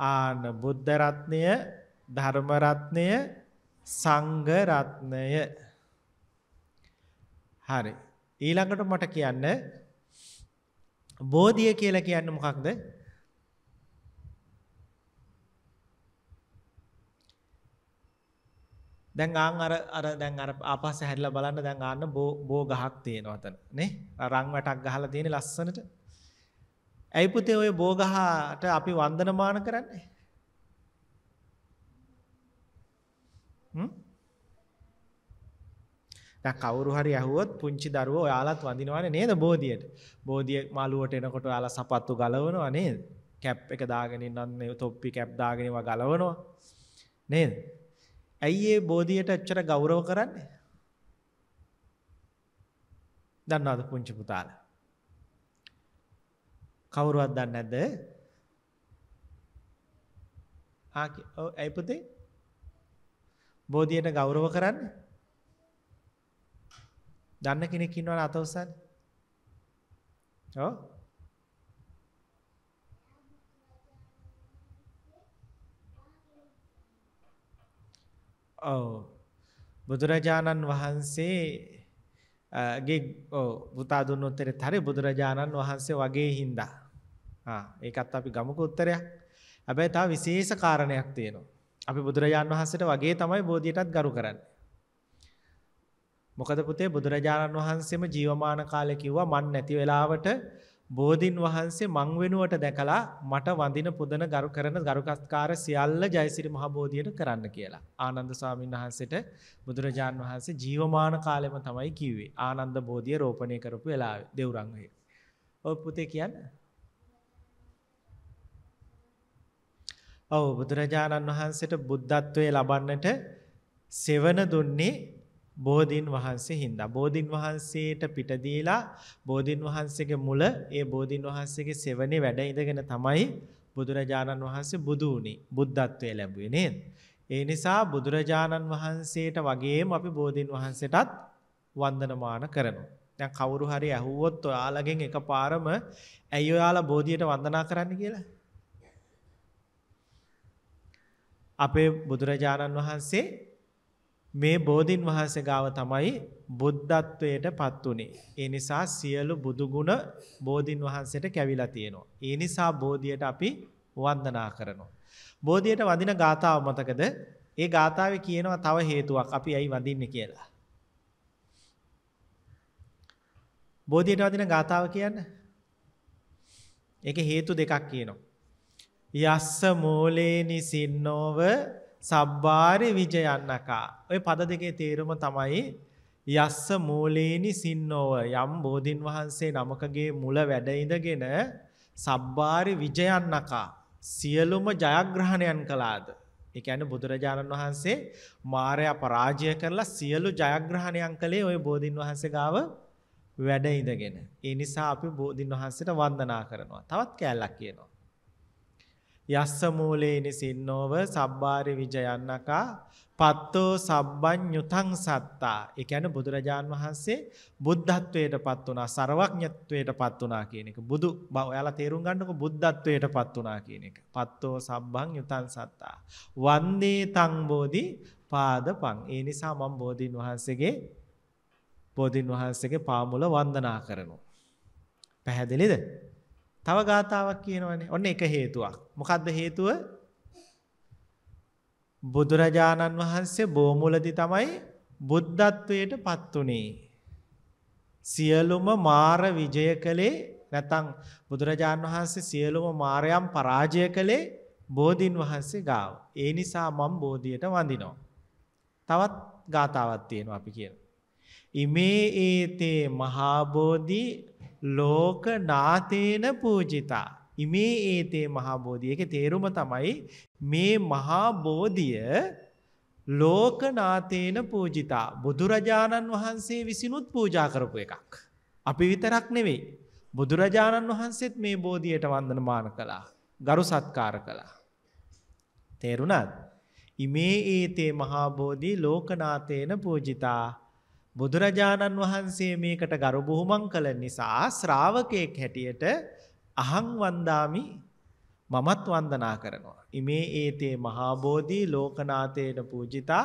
ආන බුද්ධ රත්නය, ධර්ම රත්නය, සංඝ රත්නය. හරි. ඊළඟට මට කියන්න බෝධිය කියලා කියන්නේ මොකක්ද? දැන් ආන් අර අර දැන් අර ආපස්සේ හැරිලා බලන්න දැන් ආන්න බෝ බෝ ගහක් තියෙනවා අතන නේ රන් වැටක් ගහලා තියෙන ලස්සනට ඇයිපුතේ ඔය බෝගහට අපි වන්දනමාන කරන්නේ. කවරු හරි ඇහුවොත් පුංචි දරුවෝ යාලත් වඳිනවන නේද බෝධියට බෝධිය මාලුවට එනකොට යාල සපත්තු ගලවනවා නේද කැප් එක දාගෙනින් නන්න තොප්පි කැප් දාගෙනවා ගලවනවා නේද ඇයි ඒ බෝධියට එච්චර ගෞරව කරන්නේ දන්නවද පුංචි පුතාලා කවුරුවත් දන්නේ නැද්ද? ආ ඇයි පුතේ? බෝධියට ගෞරව කරන්න. දන්න කෙනෙක් ඉන්නවද අත උස්සන්න? ඔව්. ඔව්. බුදුරජාණන් වහන්සේ ගේ බුතා දුන්න උත්තරේ හරි බුදුරජාණන් වහන්සේ වගේ හින්දා. ආ ඒකත් අපි ගමුක උත්තරයක්. හැබැයි තව විශේෂ කාරණයක් තියෙනවා. අපි බුදුරජාණන් වහන්සේට වගේ තමයි බෝධියටත් ගරු කරන්නේ. මොකද පුතේ බුදුරජාණන් වහන්සේම ජීවමාන කාලේ කිව්වා මන් නැති වෙලාවට බෝධීන් වහන්සේ මං වෙනුවට දැකලා මට වඳින පුදන ගරු කරන ගරුකස්කාර සියල්ල ජයසිරි මහබෝධියට කරන්න කියලා. ආනන්ද ස්වාමීන් වහන්සේට බුදුරජාන් වහන්සේ ජීවමාන කාලෙම තමයි කිව්වේ. ආනන්ද බෝධිය රෝපණය කරපු වෙලාවේ දෙවුරන්ගේ. ඔව් පුතේ කියන්න. ඔව් බුදුරජාණන් වහන්සේට බුද්ධත්වයේ ලබන්නට සෙවන දුන්නේ බෝධීන් වහන්සේ හින්දා. බෝධීන් වහන්සේට පිට දීලා බෝධීන් වහන්සේගේ මුල ඒ බෝධීන් වහන්සේගේ සෙවණේ වැඩ ඉඳගෙන තමයි බුදුරජාණන් වහන්සේ බුදු වුණේ. බුද්ධත්වයේ ලැබුවේ නේද? ඒ නිසා බුදුරජාණන් වහන්සේට වගේම අපි බෝධීන් වහන්සේටත් වන්දනමාන කරනවා. දැන් කවුරු හරි ඇහුවොත් ඔයාලගෙන් එකපාරම ඇයි ඔයාලා බෝධියට වන්දනා කරන්න කියලා? අපේ බුදුරජාණන් වහන්සේ මේ බෝධින් වහන්සේ ගාව තමයි බුද්ධත්වයට පත් වුනේ. ඒ නිසා සියලු බුදු ගුණ බෝධින් වහන්සේට කැවිලා තියෙනවා. ඒ නිසා බෝධියට අපි වන්දනා කරනවා. බෝධියට වඳින ගාථාව මතකද? ඒ ගාථාවේ කියනවා තව හේතුවක් අපි ඇයි වඳින්නේ කියලා. බෝධියට වඳින ගාථාව කියන්නේ ඒකේ හේතු දෙකක් කියනවා. යස්ස මූලේනි සින්නෝව සබ්බාරය විජයන්නකා. ඔය පද දෙකේ තේරුම තමයි යස්ස මූලේනි සින්නෝව යම් බෝධීන් වහන්සේ නමකගේ මුල වැඩඉඳගෙන සබ්බාරි විජයන්නකා සියලුම ජයග්‍රහණයන් කලාද. එක ඇන බුදුරජාණන් වහන්සේ මාරය පරාජය කරලා සියලු ජයග්‍රහණයන් කළේ ඔය බෝධීන් වහන්සේ ගාව වැඩඉඳගෙන. ඒ නිසා අපි බෝධීන් වහන්සට වන්දනා කරනවා. තවත් කෑල්ලක් කියනවා. යස්ස මූලේ නිසින්නෝව සබ්බාරි විජයන්නකා පත්තෝ සබ්බඤ්ඤුතං සත්තා. ඒ කියන්නේ බුදුරජාන් වහන්සේ බුද්ධත්වයටපත් වුණා, ਸਰවඥත්වයටපත් වුණා කියන එක. බුදු ඔයාලා තේරුම් ගන්නකො බුද්ධත්වයටපත් වුණා කියන එක. පත්තෝ සබ්බඤ්ඤුතං සත්තා. වන්දේ තං බෝධි පාදපං. ඒ නිසා මම බෝධින් වහන්සේගේ බෝධින් වහන්සේගේ පාමුල වන්දනා කරනවා. පැහැදිලිද? තව ගාථාවක් කියනවනේ. ඔන්න එක හේතුවක්. මොකද්ද හේතුව? බුදුරජාණන් වහන්සේ බෝමුලදී තමයි බුද්ධත්වයට පත් උනේ. සියලුම මාර විජය කළේ නැතන් බුදුරජාණන් වහන්සේ සියලුම මාරයම් පරාජය කළේ බෝධීන් වහන්සේ ගාව. ඒ නිසා මම බෝධියට වඳිනවා. තවත් ගාතාවක් තියෙනවා අපි කියන. ඉමේ ඒතේ මහාබෝධි ලෝක නාතේන පූජිතා. ඉමේ ඒතේ මහා බෝධිය එක තේරුම තමයි මේ මහා බෝධිය ලෝකනාතේන පූජිතා බුදුරජාණන් වහන්සේ විසිනුත් පූජා කරපු එකක්. අපි විතරක් නෙවෙයි. බුදුරජාණන් වහන්සේත් මේ බෝධියට වන්දනමාන කළා. ගරු සත්කාර කළා. තේරුණත්. ඉමේ ඒතේ මහාබෝධී ලෝකනාතේන පූජිතා බුදුරජාණන් වහන්සේ මේකට ගරු බුහුමන් කළ නිසා ශ්‍රාවකයෙක් හැටියට අහං වන්දාමි මමත් වන්දනා කරනවා. ඉමේ ඒතේ මහා බෝධි ලෝකනාථේන පූජිතා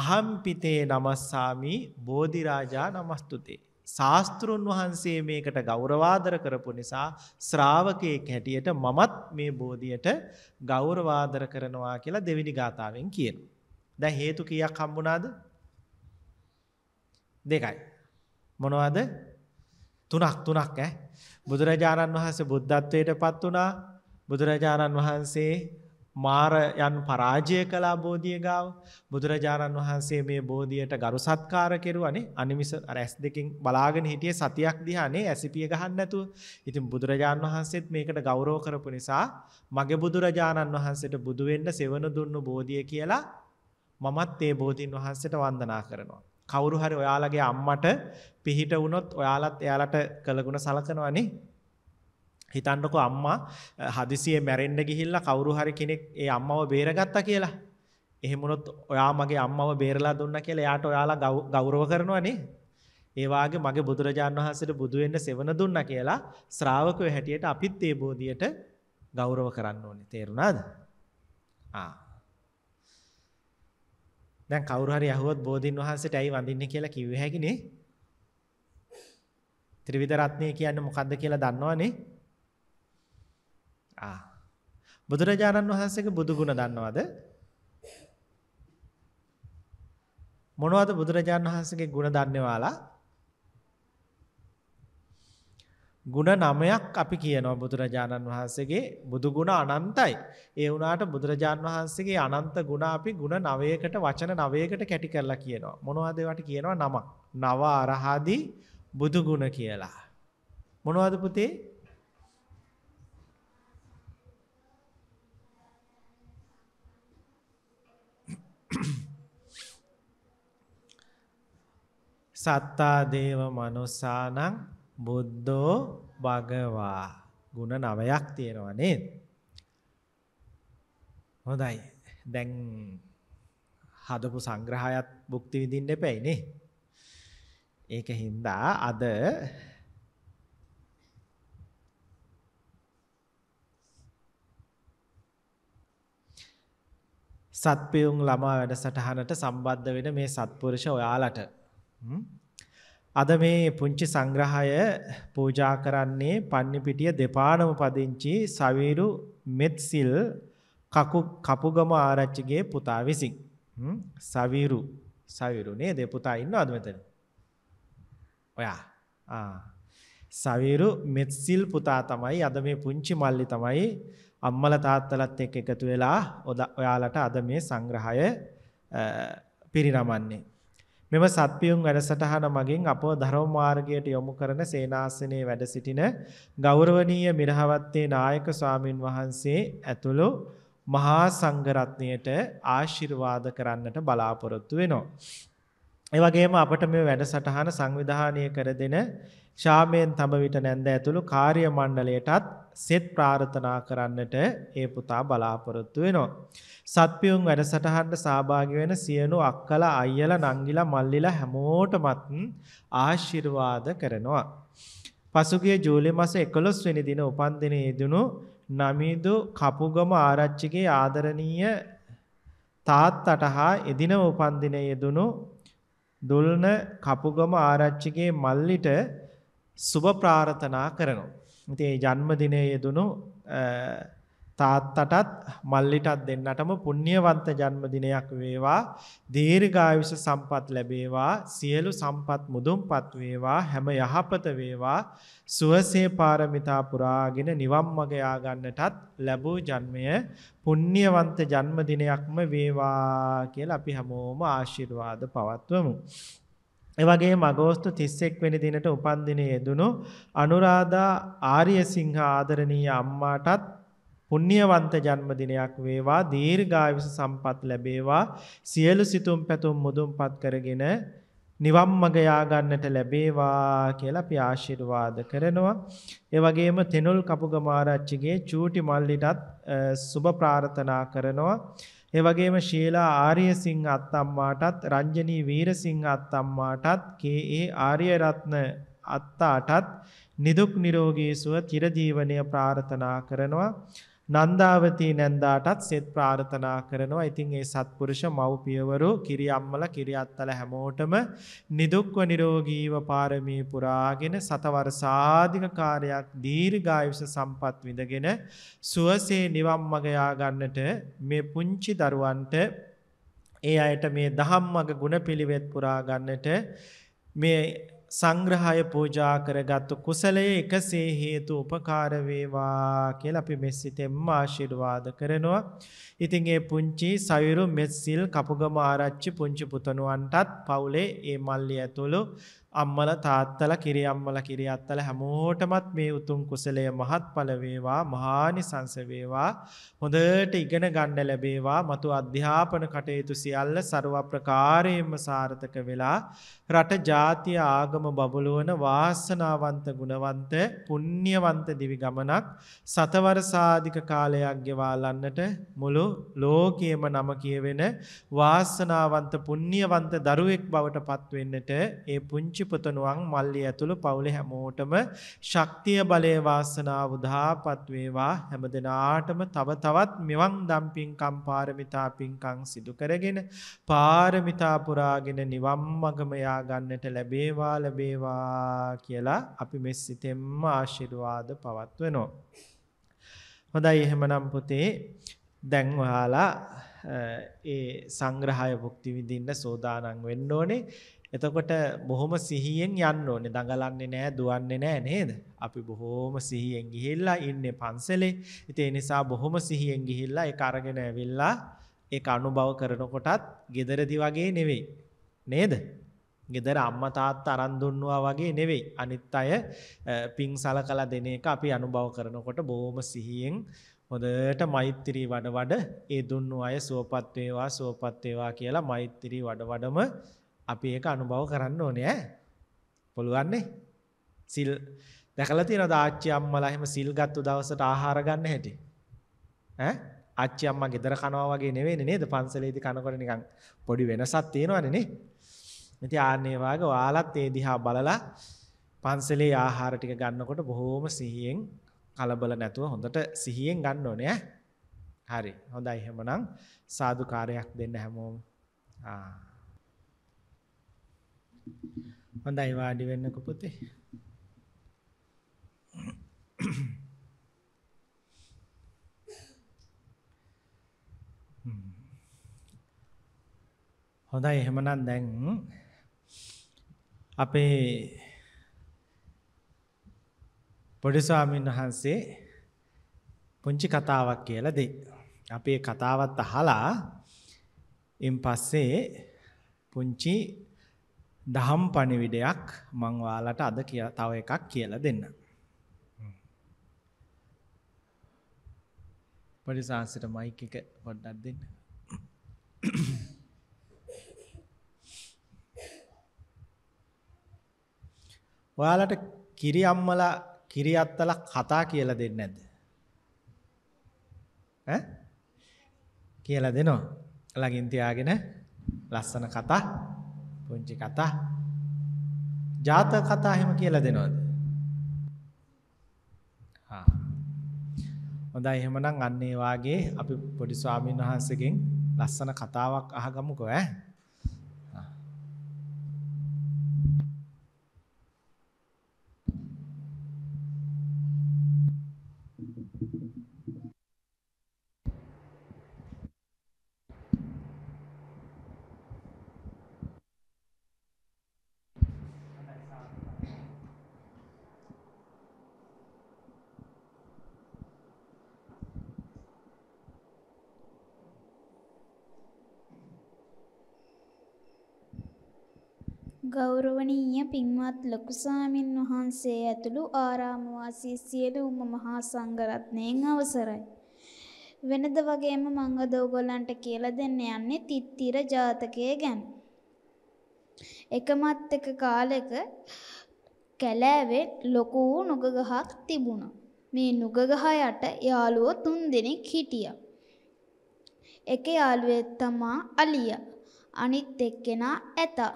අහම්පිතේ නමස්සාමි බෝධි රාජා නමස්තුතේ. ශාස්තෘන් වහන්සේ මේකට ගෞරවාදර කරපු නිසා ශ්‍රාවකයෙක් හැටියට මමත් මේ බෝධියට ගෞරවාදර කරනවා කියලා දෙවිනි ගාථාවෙන් කියනවා. දැන් හේතු කීයක් හම්බුණාද? දෙකයි. මොනවද? තුනක් තුනක් ඈ. බුදුරජාණන් වහන්සේ බුද්ධත්වයට පත් වුණා. බුදුරජාණන් වහන්සේ මාර යන් පරාජය කළා බෝධිය ගාව බුදුරජාණන් වහන්සේ මේ බෝධියට ගරු සත්කාර කෙරුවනේ අනිමිස රැස් දෙකින් බලාගෙන හිටියේ සතියක් දිහානේ ඇසිපිය ගහන්න නැතුව. ඉතින් බුදුරජාණන් වහන්සේත් මේකට ගෞරව කරපු නිසා මගේ බුදුරජාණන් වහන්සේට බුදු වෙන්න සෙවණ දුන්නු බෝධිය කියලා මමත් ඒ බෝධින් වහන්සේට වන්දනා කරනවා. කවුරු හරි ඔයාලගේ අම්මට පිහිට වුණොත් ඔයාලත් එයාලට කළගුණ සලකනවනේ. හිතන්නකෝ අම්මා හදිසියේ මැරෙන්න ගිහිල්ලා කවුරු හරි කෙනෙක් ඒ අම්මව බේරගත්තා කියලා. එහෙම වුණොත් ඔයා මගේ අම්මව බේරලා දුන්නා කියලා එයාට ඔයාලා ගෞරව කරනවනේ. ඒවාගේ මගේ බුදුරජාණන් වහන්සට බුදුවෙන්න සෙවන දුන්න කියලා ශ්‍රාවකය හැටියට අපිත් ඒ බෝධියට ගෞරව කරන්න ඕනි තේරුණාද ආ දැන් කවුරු හරි අහුවොත් බෝධින් වහන්සේට ඇයි වඳින්නේ කියලා කිව්වේ හැකි නේ? ත්‍රිවිධ රත්නය කියන්නේ මොකද්ද කියලා දන්නවනේ? ආ. බුදුරජාණන් වහන්සේගේ බුදු ගුණ දන්නවද? මොනවද බුදුරජාණන් වහන්සේගේ ගුණ දන්නේ ඔයාලා? ಗುಣ 9ක් අපි කියනවා බුදුරජාණන් වහන්සේගේ බුදු ගුණ අනන්තයි. ඒ වුණාට බුදුරජාණන් වහන්සේගේ අනන්ත ගුණ අපි ගුණ 9කට වචන 9කට කැටි කරලා කියනවා. මොනවද ඒවට කියනවා නමක්. නව අරහදි බුදු ගුණ කියලා. මොනවද පුතේ? සත්තා දේව මනුස්සානං බුද්ධෝ භගවා ಗುಣ නවයක් තියෙනවා නේද? හොඳයි. දැන් හදපු සංග්‍රහයත් භුක්ති විඳින්න එපැයි නේ. ඒක හින්දා අද සත්පියුම් ළමා වැඩසටහනට සම්බන්ධ වෙන මේ සත්පුරුෂ ඔයාලට අද මේ පුංචි සංග්‍රහය පූජා කරන්නේ පන්නිපිටිය දෙපානම පදිංචි සවීරු මෙත්සිල් කකු කපුගම ආරච්චිගේ පුතා විසින්. සවීරු සවිරු නේද පුතා ඉන්නවද මෙතන? ඔයා. ආ. සවීරු මෙත්සිල් පුතා තමයි අද මේ පුංචි මල්ලි තමයි අම්මලා තාත්තලාත් එක්ක එකතු වෙලා ඔයාලට අද මේ සංග්‍රහය පිරිනමන්නේ. මෙම සත්පියුම් වැඩසටහන මගින් අපව ධර්ම මාර්ගයට යොමු කරන සේනාසනයේ වැඩ සිටින ගෞරවනීය මිරහවත්තේ නායක ස්වාමින් වහන්සේ ඇතුළු මහා සංඝරත්නයට ආශිර්වාද කරන්නට බලාපොරොත්තු වෙනවා. ඒ වගේම අපට මේ වැඩසටහන සංවිධානය කර දෙන ශාමයෙන් තඹවිට නැන්ද ඇතුළු කාර්ය මණ්ඩලයටත් සෙත් ප්‍රාර්ථනා කරන්නට ඒ පුතා බලාපොරොත්තු වෙනවා. සත්පියුන් වැඩසටහනට සහභාගී වෙන සියලු අක්කලා අයියලා නංගිලා මල්ලිලා හැමෝටමත් ආශිර්වාද කරනවා. පසුගිය ජූලි මාස 11 වෙනි දින උපන්දිනයේ දිනු නමිදු කපුගම ආරච්චිගේ ආදරණීය තාත්තට හා එදින උපන්දිනයේ දිනු දුල්න කපුගම ආරච්චිගේ මල්ලිට සුබ ප්‍රාර්ථනා කරනවා. ඉතින් මේ ජන්මදිනයේ දුණු තාත්තටත් මල්ලිටත් දෙන්නටම පුණ්‍යවන්ත ජන්මදිනයක් වේවා දීර්ඝායුෂ සම්පත් ලැබේවා සියලු සම්පත් මුදුන්පත් වේවා හැම යහපත වේවා සුවසේ පාරමිතා පුරාගෙන නිවන් මඟ ය아가න්නටත් ලැබූ ජන්මය පුණ්‍යවන්ත ජන්මදිනයක්ම වේවා කියලා අපි හැමෝම ආශිර්වාද පවත්වමු එවගේ මගෝස්තු 31 වෙනි දිනට උපන් දිනයේ දුණු අනුරාධා ආර්යසිංහ ආදරණීය අම්මාටත් පුණ්‍යවන්ත ජන්මදිනයක් වේවා දීර්ඝායුෂ සම්පත් ලැබේවා සියලු සිතුම් පැතුම් මුදුන්පත් කරගෙන නිවන් මඟ යා ගන්නට ලැබේවා කියලා අපි ආශිර්වාද කරනවා ඒ වගේම තෙනුල් කපුගමාරච්චිගේ චූටි මල්ලිටත් සුබ ප්‍රාර්ථනා කරනවා ඒ වගේම ශීලා ආර්යසිංහ අත්තම්මාටත් රංජනී වීරසිංහ අත්තම්මාටත් කේ.ඒ. ආර්යරත්න අත්තාටත් නිදුක් නිරෝගී සුව චිරජීවනය ප්‍රාර්ථනා කරනවා නන්දාවතී නැන්දාටත් සෙත් ප්‍රාර්ථනා කරනවා. ඉතින් ඒ සත්පුරුෂ මව්පියවරු කිරියම්මල කිරියත්තල හැමෝටම නිදුක්ව නිරෝගීව පාරමී පුරාගෙන සතවර සාධික කාර්යයක් දීර්ඝායුෂ සම්පත් විඳගෙන සුවසේ නිවන් මඟ යා ගන්නට මේ පුංචි දරුවන්ට ඒ අයට මේ ධම්මග ගුණ පිළිවෙත් පුරා ගන්නට මේ සංග්‍රහය පෝජා කරගත්තු කුසලයේ එකසේ හේතු උපකාරවේවා කියල අපි මෙස්සිතෙම්ම ආශිර්වාද කරනවා. ඉතින් ඒ පුංචි සයුරු මෙස්සිල් කපුගම ආරච්චි පුංචි පුතනුවන්ටත් පවුලේ ඒ මල්ලි ඇතුළු අම්මල තාත්තල කිරි අම්මල කිරි අත්තල හැමෝටමත් මේ උතුම් කුසලය මහත්ඵල වේවා මහානිසංස වේවා හොඳට ඉගෙන ගන්න ලැබේවා මතු අධ්‍යාපන කටයුතු සියල්ල ਸਰව ප්‍රකාරයෙන්ම සාර්ථක වෙලා රට ජාතිය ආගම බබළුවන වාසනාවන්ත ගුණවන්ත පුණ්‍යවන්ත දිවි ගමනක් සතවරසාධික කාලයක් ගෙවාලන්නට මුළු ලෝකයේම නම කියවෙන වාසනාවන්ත පුණ්‍යවන්ත දරුවෙක් බවට පත්වෙන්නට ඒ පුංචි පුතණුවන් මල්ලි ඇතුළු පවුලේ හැමෝටම ශක්තිය බලය වාසනාව උදාපත් වේවා හැමදෙනාටම තව තවත් මෙවන් දම් පින්කම් පාරමිතා පින්කම් සිදු කරගෙන පාරමිතා පුරාගෙන නිවන් මගම යා ගන්නට ලැබේවා ලැබේවා කියලා අපි මෙසිතෙන්ම ආශිර්වාද පවත්වනවා හොඳයි එහෙමනම් පුතේ දැන් ඔයාලා ඒ සංග්‍රහය භුක්ති විඳින්න සෝදානම් වෙන්න ඕනේ. එතකොට බොහොම සිහියෙන් යන්න ඕනේ. දඟලන්නේ නැහැ, දුවන්නේ නැහැ නේද? අපි බොහොම සිහියෙන් ගිහිල්ලා ඉන්නේ පන්සලේ. ඉතින් ඒ නිසා බොහොම සිහියෙන් ගිහිල්ලා ඒක අරගෙන ඇවිල්ලා ඒක අනුභව කරනකොටත් gederedi වගේ නෙවෙයි. නේද? ගෙදර අම්මා තාත්තා අරන් දුන්නවා වගේ නෙවෙයි. අනිත් අය පිං සලකලා දෙන එක අපි අනුභව කරනකොට බොහොම සිහියෙන් හොඳට මෛත්‍රී වඩ වඩ ඒ දුන්නු අය සුවපත් වේවා සුවපත් වේවා කියලා මෛත්‍රී වඩ වඩම අපි ඒක අනුභව කරන්න ඕනේ ඈ. පුළුවන් නේ? සිල් දැකලා තියෙනවද ආච්චි අම්මලා එහෙම සිල් ගත්ත දවසට ආහාර ගන්න හැටි? ඈ? ආච්චි අම්මා ගෙදර කනවා වගේ නෙවෙයිනේ නේද? පන්සලේදී කනකොට නිකන් පොඩි වෙනසක් තියෙනවනේ නේ. ඉතින් ආන්නේ වාගේ ඔයාලත් ඒ දිහා බලලා පන්සලේ ආහාර ටික ගන්නකොට බොහොම සිහියෙන් කලබල නැතුව හොඳට සිහියෙන් ගන්න ඕනේ ඈ. හරි. හොඳයි එහෙමනම් සාදුකාරයක් දෙන්න හැමෝම. ආ හොඳයි වාඩි වෙන්නකො පුතේ. හොඳයි එහෙමනම් දැන් අපේ පොඩි ස්වාමීන් වහන්සේ පුංචි කතාවක් කියලා දෙයි. අපි ඒ කතාවත් අහලා ඉන් පස්සේ පුංචි දහම් පණිවිඩයක් මං ඔයාලට අද කියලා තව එකක් කියලා දෙන්න. පරිසාංශයට මයික් එක පොඩ්ඩක් දෙන්න. ඔයාලට කිරි අම්මලා කිරි අත්තලා කතා කියලා දෙන්නේ නැද්ද? ඈ? කියලා දෙනවා. ළඟින් තියාගෙන ලස්සන කතා පුංචි කතා. ජාතක කතා එහෙම කියලා දෙනවද? ආ. හොඳයි එහෙමනම් අන්න ඒ වාගේ අපි පොඩි ස්වාමීන් වහන්සේගෙන් ලස්සන කතාවක් අහගමුකෝ ඈ. ගෞරවනීය පින්වත් ලොකු ස්වාමින් වහන්සේ ඇතුළු ආරාමවාසී සියලුම මහා සංඝරත්නයන් අවසරයි. වෙනද වගේම මම අද ඔයගොල්ලන්ට කියලා දෙන්න යන්නේ තිත්තිර ජාතකය ගැන. එකමත් එක කාලෙක කැලෑවේ ලොකු නුග ගහක් තිබුණා. මේ නුග ගහ යට යාළුවෝ තුන්දෙනෙක් හිටියා. එක යාළුවෙක් තමා අලියා. අනිත් එක්කෙනා ඇතා.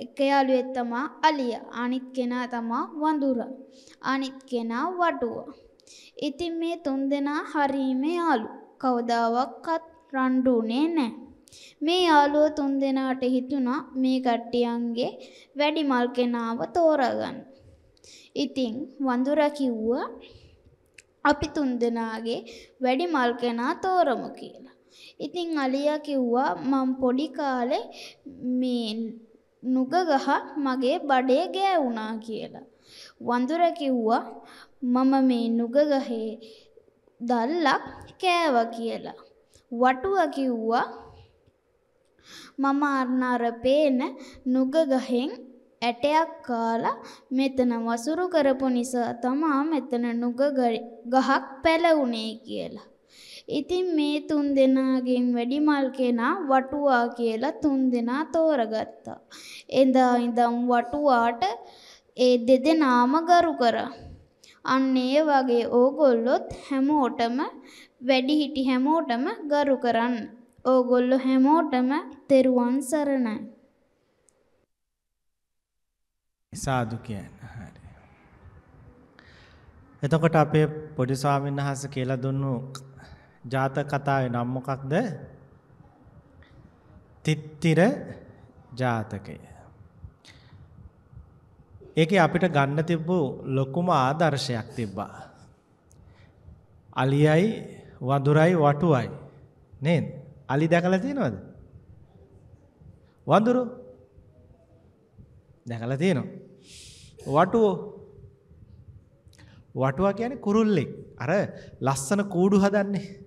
එක යාළුවෙක් තමා අලිය අනිත් කෙනා තමා වඳුර අනිත් කෙනා වටුව ඉතින් මේ තුන්දෙනා හරීම යාළු කවදාවත්වත් රණ්ඩුුනේ නැහැ මේ යාළුව තුන්දෙනාට හිතුණා මේ කට්ටියන්ගේ වැඩිමල් කෙනාව තෝරගන්න ඉතින් වඳුර කිව්වා අපි තුන්දෙනාගේ වැඩිමල් කෙනා තෝරමු කියලා ඉතින් අලියා කිව්වා මම පොඩි කාලේ මේ නුග ගහ මගේ බඩේ ගෑවුණා කියලා. වඳුර කිව්වා මම මේ නුග ගහේ දල්ලක් කෑවා කියලා. වටුව කිව්වා මම අර පේන නුග ගහෙන් ඇටයක් කාලා මෙතන වසුරු කරපු නිසා තමා මෙතන නුග ගහක් පැලවුනේ කියලා. ඉතින් මේ තුන් දෙනාගෙන් වැඩිමල් කෙනා වටුවා කියලා තුන් දෙනා තෝරගත්තා. එදා ඉඳන් වටුවාට ඒ දෙදෙනාම ගරු කරා. අන්න ඒ වගේ ඕගොල්ලොත් හැමෝටම වැඩිහිටි හැමෝටම ගරු කරන්න. ඕගොල්ලෝ හැමෝටම තෙරුවන් සරණයි. සාදු කියන්න. හරි. එතකොට අපේ පොඩි ස්වාමීන් වහන්සේ කියලා දුන්නු ජාතක කතාවේ නම් මොකක්ද? තිත්තිර ජාතකය. ඒකේ අපිට ගන්න තිබ්බ ලොකුම ආදර්ශයක් තිබ්බා. අලියයි වඳුරයි වටුවයි නේද? අලි දැකලා තියෙනවද? වඳුරු දැකලා තියෙනවා. වටුවෝ වටුවා කියන්නේ කුරුල්ලෙක්. අර ලස්සන කූඩු හදන්නේ.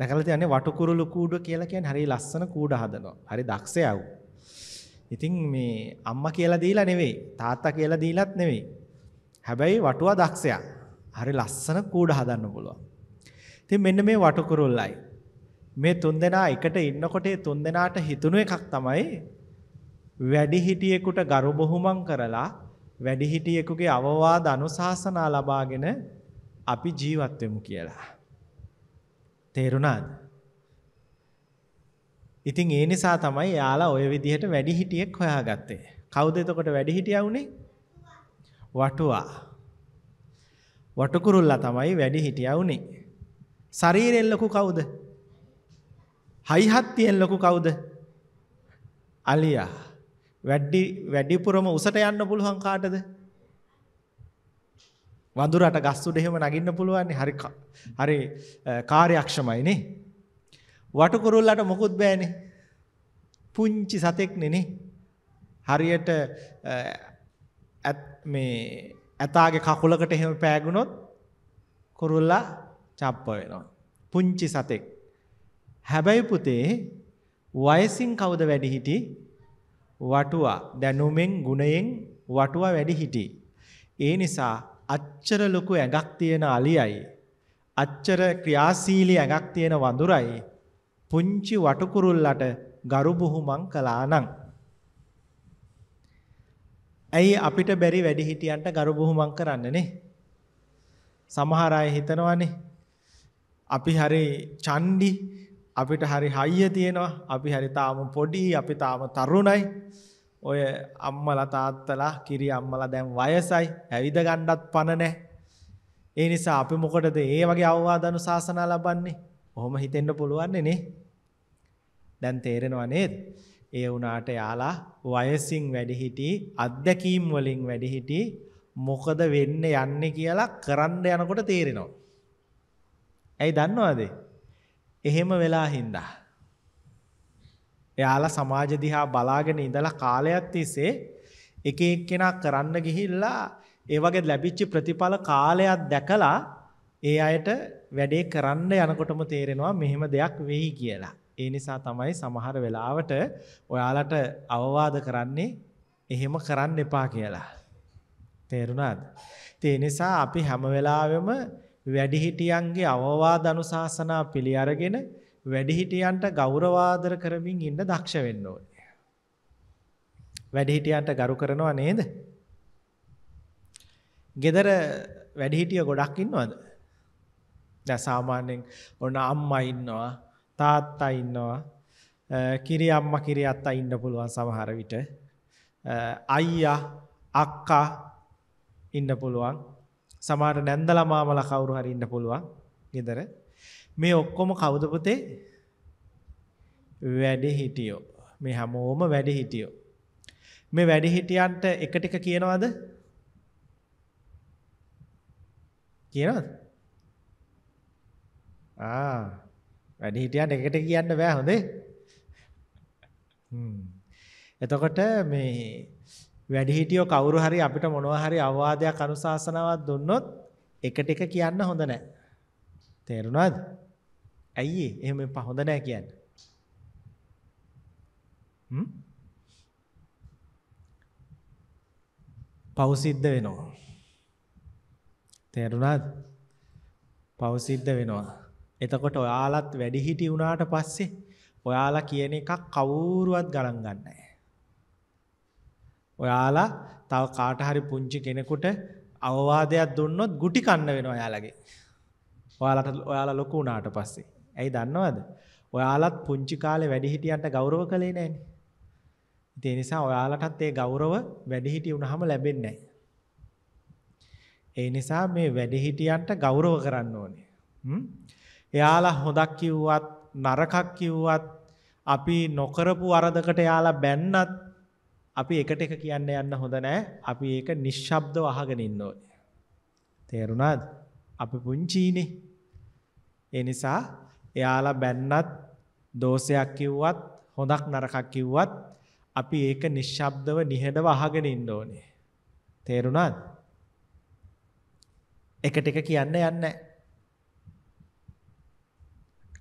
දැකලා තියන්නේ වටුකුරුළු කූඩ කියලා කියන්නේ හරි ලස්සන කූඩ හදනවා. හරි දක්ෂයව. ඉතින් මේ අම්මා කියලා දීලා නෙවෙයි, තාත්තා කියලා දීලත් නෙවෙයි. හැබැයි වටුවා දක්ෂයා. හරි ලස්සන කූඩ හදන්න පුළුවන්. ඉතින් මෙන්න මේ වටුකුරුල්ලයි. මේ තුන්දෙනා එකට ඉන්නකොට ඒ තුන්දෙනාට හිතුණු එකක් තමයි වැඩිහිටියෙකුට ගරු බොහුමන් කරලා වැඩිහිටියෙකුගේ අවවාද අනුශාසනා ලබාගෙන අපි ජීවත් වෙමු කියලා. තේරුණාද? ඉතින් ඒ නිසා තමයි යාලා ওই විදිහට වැඩි හිටියෙක් හොයාගත්තේ. කවුද එතකොට වැඩි හිටියා උනේ? වටුවා. වටකුරුල්ලා තමයි වැඩි හිටියා උනේ. ශරීරයෙන් ලොකු කවුද? හයිහත්තියෙන් ලොකු කවුද? අලියා. වැඩි වැඩිපුරම උසට යන්න පුළුවන් කාටද? වඳුරට ගස් උඩ එහෙම නගින්න පුළුවන් හරි හරි කාර්යක්ෂමයි නේ. වටකුරුල්ලට මොකුත් බෑනේ. පුංචි සතෙක්නේ නේ. හරියට මේ ඇතාගේ කකුලකට එහෙම පෑගුණොත් කුරුල්ලා චප්ප වෙනවා. පුංචි සතෙක්. හැබැයි පුතේ වයසින් කවුද වැඩි හිටි? වටුවා. දැනුමෙන් ගුණයෙන් වටුවා වැඩි හිටි. ඒ නිසා අච්චර ලොකු ඇඟක් තියෙන අලියයි අච්චර ක්‍රියාශීලී ඇඟක් තියෙන වඳුරයි පුංචි වටකුරුල්ලට ගරු බුහුමන් කළානම් ඇයි අපිට බැරි වැඩිහිටියන්ට ගරු බුහුමන් කරන්නනේ සමහර අය හිතනවානේ අපි හරි චණ්ඩි අපිට හරි හයිය තියෙනවා අපි හරි තාම පොඩි අපි තාම තරුණයි ඔය අම්මලා තාත්තලා කිරි අම්මලා දැන් වයසයි ඇවිද ගණ්ඩත් පණ නෑ. ඒ නිසා අපි මොකටද ඒ වගේ අවවාදනු ශාසනා ලබන්නේ ඔහොම හිතෙන්ට පුළුවන්නේ නේ. දැන් තේරෙනවා නේද? ඒ වුණාට යාලා වයසින් වැඩිහිටි අත්දැකීම් වලින් වැඩිහිටි මොකද වෙන්න යන්නේ කියලා කරන්න යනකොට තේරෙනවා. ඇයි දන්නවද? එහෙම වෙලා හින්දා එයාලා සමාජ දිහා බලාගෙන ඉඳලා කාලයක් තිස්සේ එක එක්කෙනා කරන්න ගිහිල්ලා ඒ වගේ ලැබිච්ච ප්‍රතිඵල කාලයක් දැකලා ඒ අයට වැඩේ කරන්න යනකොටම තේරෙනවා මෙහෙම දෙයක් වෙයි කියලා. ඒ නිසා තමයි සමහර වෙලාවට ඔයාලට අවවාද කරන්නේ එහෙම කරන්න එපා කියලා. තේරුණාද? ඒ නිසා අපි හැම වෙලාවෙම වැඩිහිටියන්ගේ අවවාද අනුශාසනා පිළි අරගෙන වැඩිහිටියන්ට ගෞරවාදර කරමින් ඉන්න දක්ෂ වෙන්න ඕනේ. වැඩිහිටියන්ට ගරු කරනවා නේද? ගෙදර වැඩිහිටිය ගොඩක් ඉන්නවද? දැන් සාමාන්‍යයෙන් ඔන්න අම්මා ඉන්නවා, තාත්තා ඉන්නවා, කිරි අම්මා කිරි අත්තා ඉන්න පුළුවන් සමහර විට. අයියා, අක්කා ඉන්න පුළුවන්. සමහර නැන්දලා මාමලා කවුරු හරි ඉන්න පුළුවන් ගෙදර. මේ ඔක්කොම කවුද පුතේ? වැඩි හිටියෝ. මේ හැමෝම වැඩි හිටියෝ. මේ වැඩි හිටියන්ට එක ටික කියනවද? කියනවද? ආ වැඩි හිටියන්ට එක ටික කියන්න බෑ හොඳේ. හ්ම්. එතකොට මේ වැඩි හිටියෝ කවුරු හරි අපිට මොනවා හරි අවවාදයක් අනුශාසනාවක් දුන්නොත් එක ටික කියන්න හොඳ නැහැ. තේරුණාද? ඇයි ඒ? එහෙම එපා හොඳ නෑ කියන්නේ. හ්ම්? පව් සිද්ධ වෙනවා. තේරුණාද? පව් සිද්ධ වෙනවා. එතකොට ඔයාලත් වැඩි හිටි වුණාට පස්සේ ඔයාලා කියන එකක් කවුරුවත් ගණන් ගන්න නැහැ. ඔයාලා තව කාට හරි පුංචි කෙනෙකුට අවවාදයක් දුන්නොත් ගුටි කන්න වෙනවා ඔයාලගේ. ඔයාලට ඔයාලා ලොකු වුණාට පස්සේ. ඇයි දන්නවද? ඔයාලත් පුංචි කාලේ වැඩිහිටියන්ට ගෞරව කළේ නැහනේ. ඒ නිසා ඔයාලටත් ඒ ගෞරව වැඩිහිටි වුණාම ලැබෙන්නේ නැහැ. ඒ නිසා මේ වැඩිහිටියන්ට ගෞරව කරන්න ඕනේ. එයාලා හොඳක් කිව්වත් නරකක් කිව්වත් අපි නොකරපු වරදකට එයාලා බැන්නත් අපි එකට එක කියන්න යන්න හොඳ නෑ. අපි ඒක නිශ්ශබ්දව අහගෙන ඉන්න ඕනේ. තේරුණාද? අපි පුංචිනේ. ඒ නිසා එයාලා බැන්නත් දෝෂයක් කිව්වත් හොඳක් නරකක් කිව්වත් අපි ඒක නිශ්ශබ්දව නිහඬව අහගෙන ඉන්න ඕනේ. තේරුණාද? එකට එක කියන්න යන්නේ නැහැ.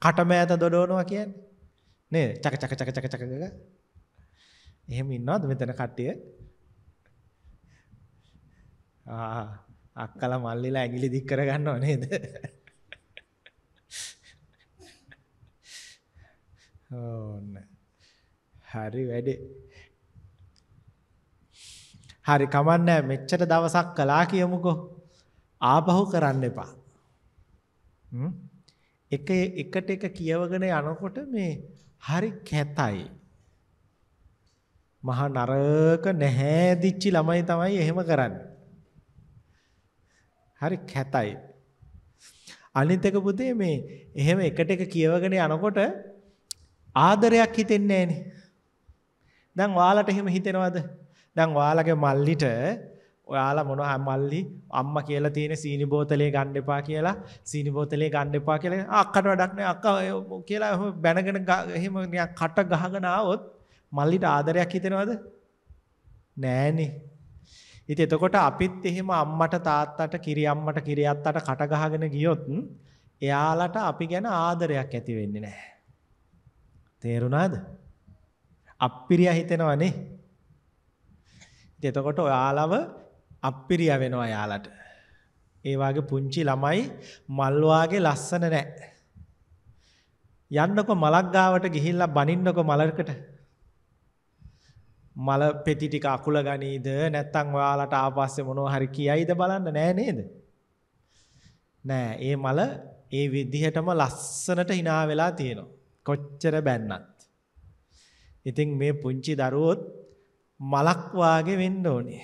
කටමෑත දොඩවනවා කියන්නේ. නේද? චක චක චක චක චක ගග. එහෙම ඉන්නවද මෙතන කට්ටිය? ආ අක්කලා මල්ලිලා ඇඟිලි දික් කරගන්නව නේද? ඕන්න. හරි වැඩේ. හරි කමන්නේ මෙච්චර දවසක් කළා කියමුකෝ. ආපහු කරන්න එපා. එක එකට එක කියවගෙන යනකොට මේ හරි කැතයි. මහා නරක නැහැදිච්චි ළමයි තමයි එහෙම කරන්නේ. හරි කැතයි. අනිත් එක පුතේ මේ එහෙම එකට එක කියවගෙන යනකොට ආදරයක් හිතෙන්නේ නෑනේ. දැන් ඔයාලට එහෙම හිතෙනවද? දැන් ඔයාලගේ මල්ලිට ඔයාලා මොන මල්ලි අම්ම කියලා තියෙන සීනි බෝතලේ ගන්න එපා කියලා සීනි බෝතලේ ගන්න එපා කියලා අක්කට වැඩක් නෑ අක්කා කියලා බැනගෙන එහෙම කට ගහගෙන ආවොත් මල්ලිට ආදරයක් හිතෙනවද නෑනේ ඉතින් එතකොට අපිත් එහෙම අම්මට තාත්තට කිරි අම්මට කිරි අත්තට කට ගහගෙන ගියොත් එයාලට අපි ගැන ආදරයක් ඇති වෙන්නේ නැහැ තේරුණාද? අප්පිරිය හිතෙනවනේ. ඉතින් එතකොට ඔයාලව අප්පිරිය වෙනවා යාලට. ඒ වාගේ පුංචි ළමයි මල් වාගේ ලස්සන නැහැ. යන්නකො මලක් ගාවට ගිහිල්ලා බනින්නකො මලකට. මල පෙති ටික අකුල ගනීද නැත්නම් ඔයාලට ආපස්සේ මොනවා හරි කියයිද බලන්න නෑ නේද? නෑ, ඒ මල ඒ විදිහටම ලස්සනට hina වෙලා තියෙනවා. කොච්චර බැන්නත්. ඉතින් මේ පුංචි දරුවොත් මලක් වාගේ වෙන්න ඕනේ.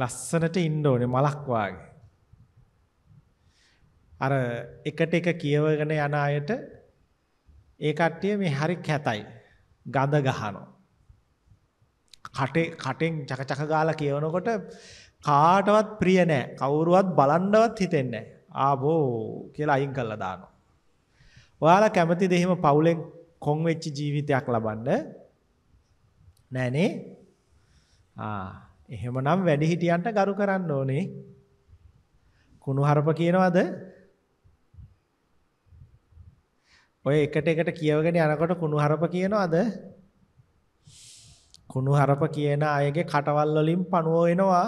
ලස්සනට ඉන්න ඕනේ මලක් වාගේ. අර එකට එක කියවගෙන යන අයට ඒ කට්ටිය මේ හරි කැතයි. ගඳ ගහනවා. කටේ කටෙන් චකචක ගාලා කියවනකොට කාටවත් ප්‍රිය නෑ. කවුරුවත් බලන්නවත් හිතෙන්නේ නෑ. ආබෝ කියලා අයින් කරලා දානවා. ඔයාලා කැමතිද එහෙම පවුලෙන් කොන් වෙච්ච ජීවිතයක් ලබන්න? නෑනේ. ආ එහෙමනම් වැඩිහිටියන්ට ගරු කරන්න ඕනේ. කුණුහරුප කියනවද? ඔය එකට එකට කියවගෙන යනකොට කුණුහරුප කියනවද? කුණුහරුප කියන අයගේ කටවල් වලින් පණුව එනවා.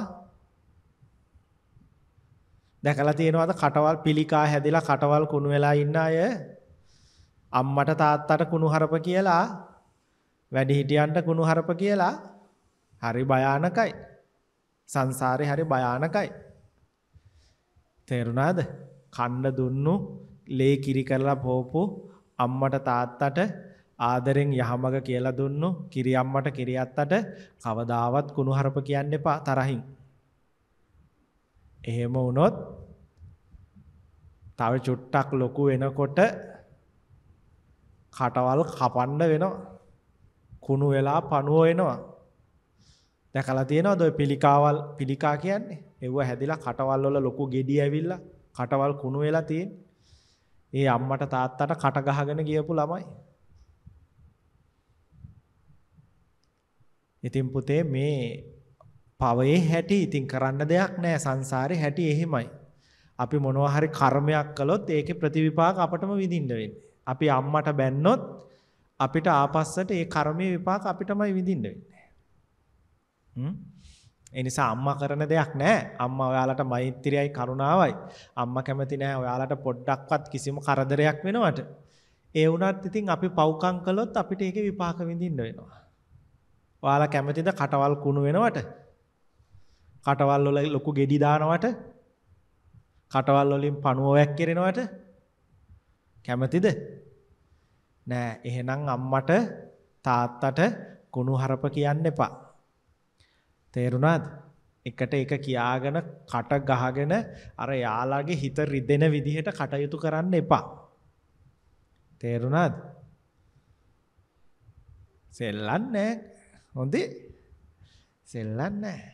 දැකලා තියෙනවද කටවල් පිළිකා හැදිලා කටවල් කුණු වෙලා ඉන්න අය? අම්මට තාත්තට කුණුහරප කියලා වැඩිහිටියන්ට කුණුහරප කියලා හරි භයානකයි. සංසාරේ හරි භයානකයි. තේරුණාද? කන්න දුන්නු ලේ කිරි කරලා පොපු අම්මට තාත්තට ආදරෙන් යහමග කියලා දුන්නු කිරි අම්මට කිරි අත්තට කවදාවත් කුණුහරප කියන්න එපා තරහින්. එහෙම වුණොත් තව චුට්ටක් ලොකු වෙනකොට කටවල් කපන්න වෙනවා. කුණු වෙලා පණුව වෙනවා. දැකලා තියෙනවද ඔය පිළිකාවල් පිළිකා කියන්නේ? ඒව හැදිලා කටවල් වල ලොකු ගෙඩි ඇවිල්ලා කටවල් කුණු වෙලා තියෙන. ඒ අම්මට තාත්තට කට ගහගෙන ගියපු ළමයි. ඉතින් පුතේ මේ පවයේ හැටි ඉතින් කරන්න දෙයක් නෑ සංසාරේ හැටි එහෙමයි. අපි මොනවා හරි කර්මයක් කළොත් ඒකේ ප්‍රතිවිපාක අපටම විඳින්න වෙන්නේ. අපි අම්මට බැන්නොත් අපිට ආපස්සට ඒ කර්මයේ විපාක අපිටමයි විඳින්න වෙන්නේ. හ්ම්. ඒ නිසා අම්මා කරන දෙයක් නෑ. අම්මා ඔයාලට මෛත්‍රියයි කරුණාවයි. අම්මා කැමති නෑ ඔයාලට පොඩ්ඩක්වත් කිසිම කරදරයක් වෙනවට. ඒ වුණත් ඉතින් අපි පව්කම් කළොත් අපිට ඒකේ විපාක විඳින්න වෙනවා. ඔයාලා කැමතිද කටවල් කුණු වෙනවට? කටවල් වල ලොකු ගෙඩි දානවට? කටවල් වලින් පණුව වැක්කිරෙනවට? කැමතිද? නෑ එහෙනම් අම්මට තාත්තට කුණු හරප කියන්න එපා. තේරුණාද? එකට එක කියාගෙන කට ගහගෙන අර යාළාගේ හිත රිදෙන විදිහට කටයුතු කරන්න එපා. තේරුණාද? සෙල්ලන්නේ හොඳේ. සෙල්ලන්නේ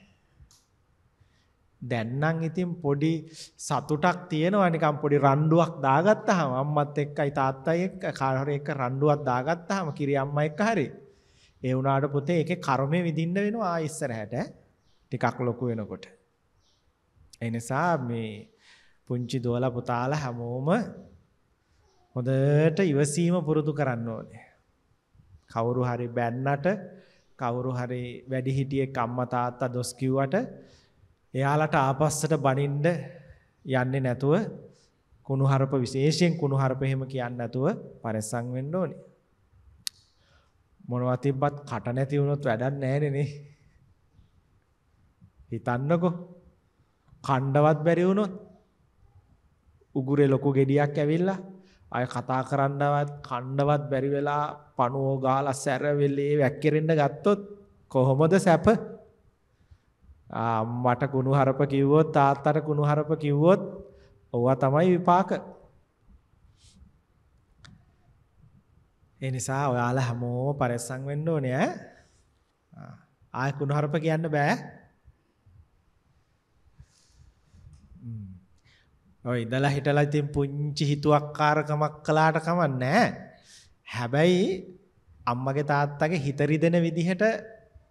දැන් නම් ඉතින් පොඩි සතුටක් තියෙනවා නිකන් පොඩි රණ්ඩුවක් දාගත්තාම අම්මත් එක්කයි තාත්තයි එක්ක කාහරේ එක්ක රණ්ඩුවක් දාගත්තාම කිරි අම්මා එක්ක හරි ඒ වුණාට පුතේ ඒකේ කර්මය විඳින්න වෙනවා ආ ඉස්සරහට ටිකක් ලොකු වෙනකොට ඒ නිසා මේ පුංචි දෝලා පුතාලා හැමෝම හොඳට ඉවසීම පුරුදු කරන්න ඕනේ කවුරු හරි බැන්නට කවුරු හරි වැඩිහිටියෙක් අම්මා තාත්තා දොස් කිව්වට එයාලට ආපස්සට බනින්න යන්නේ නැතුව කුණුහරප විශේෂයෙන් කුණුහරප එහෙම කියන්නේ නැතුව පරිස්සම් වෙන්න ඕනේ. මොනවා තිබ්බත් කට නැති වුණොත් වැඩක් නැහැ නේ. හිතන්නකෝ. කණ්ඩවත් බැරි වුණොත් උගුරේ ලොකු gediyak ඇවිල්ලා අය කතා කරන්නවත් කණ්ඩවත් බැරි වෙලා පණුවෝ ගාලා සැරවිලි වැක්කිරෙන්න ගත්තොත් කොහොමද සැප? මට කුණුහරප කිව්වොත් තාත්තට කුණුහරප කිව්වොත් ඕවා තමයි විපාක. ඒ නිසා ඔයාලා හැමෝම පරිස්සම් වෙන්න ඕනේ ඈ. ආය කුණුහරප කියන්න බෑ. ඔය ඉඳලා හිටලා ඉතින් පුංචි හිතුවක්කාරකමක් කළාට කමක් නැහැ. හැබැයි අම්මගේ තාත්තගේ හිත රිදෙන විදිහට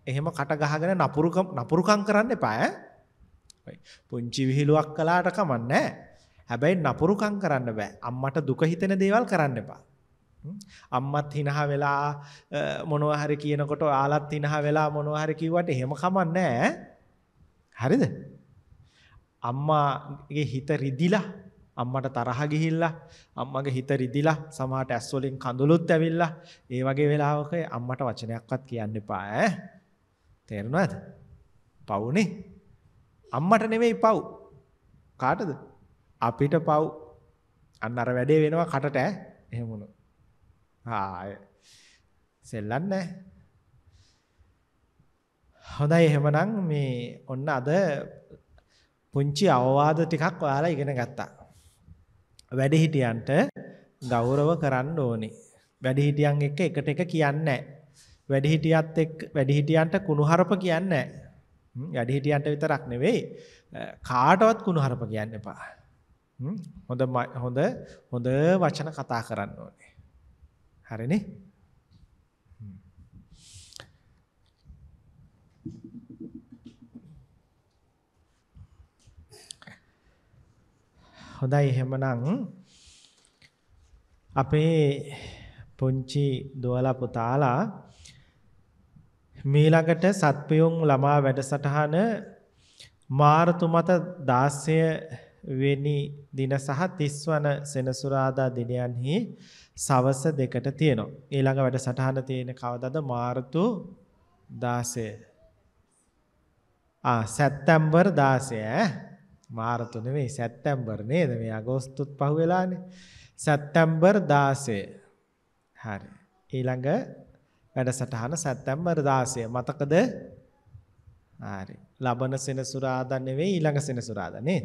එහෙම කට ගහගෙන නපුරුකම් නපුරුකම් කරන්න එපා පුංචි විහිළුවක් කළාට කමන්නේ හැබැයි නපුරුකම් කරන්න බෑ. අම්මට දුක හිතෙන දේවල් කරන්න එපා. අම්මත් හිනහ වෙලා මොනවා හරි කියනකොට ආලත් හිනහ වෙලා මොනවා හරි කිව්වට එහෙම කමන්නේ හරිද? අම්මාගේ හිත රිදිලා අම්මට තරහ ගිහිල්ලා අම්මගේ හිත රිදිලා සමහරට ඇස් වලින් කඳුළුත් ඇවිල්ලා ඒ වගේ වෙලාවක අම්මට වචනයක්වත් කියන්න එපා ඈ තේරුණාද? පවුනේ. අම්මට නෙමෙයි පව්. කාටද? අපිට පව්. අන්න අර වැඩේ වෙනවා කටට ඈ. එහෙම වුණා. ආය. සෙල්ලන්නේ. හොඳයි එහෙමනම් මේ ඔන්න අද පුංචි අවවාද ටිකක් ඔයාලා ඉගෙන ගත්තා. වැඩිහිටියන්ට ගෞරව කරන්න ඕනේ. වැඩිහිටියන් එක්ක එකට එක කියන්නේ නැහැ. වැඩිහිටියත් එක්ක වැඩිහිටියන්ට කුණුහරුප කියන්නේ නැහැ. වැඩිහිටියන්ට විතරක් නෙවෙයි කාටවත් කුණුහරුප කියන්න එපා. හොඳ හොඳ හොඳ වචන කතා කරන්න ඕනේ. හරිනේ? හොඳයි එහෙමනම් අපේ පුංචි දුවලා පුතාලා මේ ළඟට සත්පුයොන් ළමා වැඩසටහන මාර්තු මත 16 වෙනි දින සහ 30 වන සෙනසුරාදා දිනයන්හි සවස දෙකට තියෙනවා. ඊළඟ වැඩසටහන තියෙන කවදද මාර්තු 16. ආ සැප්තැම්බර් 16 මාර්තු නෙවෙයි සැප්තැම්බර් නේද? මේ අගෝස්තුත් පහුවෙලානේ. සැප්තැම්බර් 16. හරි. ඊළඟ වැඩසටහන සැප්තැම්බර් 16 මතකද? හරි. ලබන සෙනසුරාදා නෙවෙයි ඊළඟ සෙනසුරාදා නේ.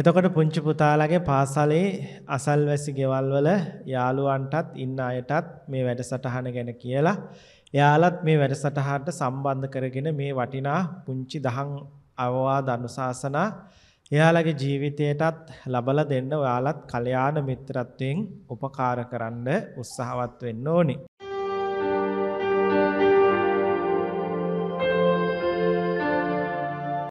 එතකොට පුංචි පුතාලගේ පාසලේ අසල්වැසි ගෙවල් වල යාළුවන්ටත් ඉන්න අයටත් මේ වැඩසටහන ගැන කියලා එයාලත් මේ වැඩසටහනට සම්බන්ධ කරගෙන මේ වටිනා පුංචි දහම් අවවාද අනුශාසනා එයාලගේ ජීවිතයටත් ලබලා දෙන්න ඔයාලත් කල්යාණ මිත්‍රත්වයෙන් උපකාර කරන්න උත්සාහවත් වෙන්න ඕනේ.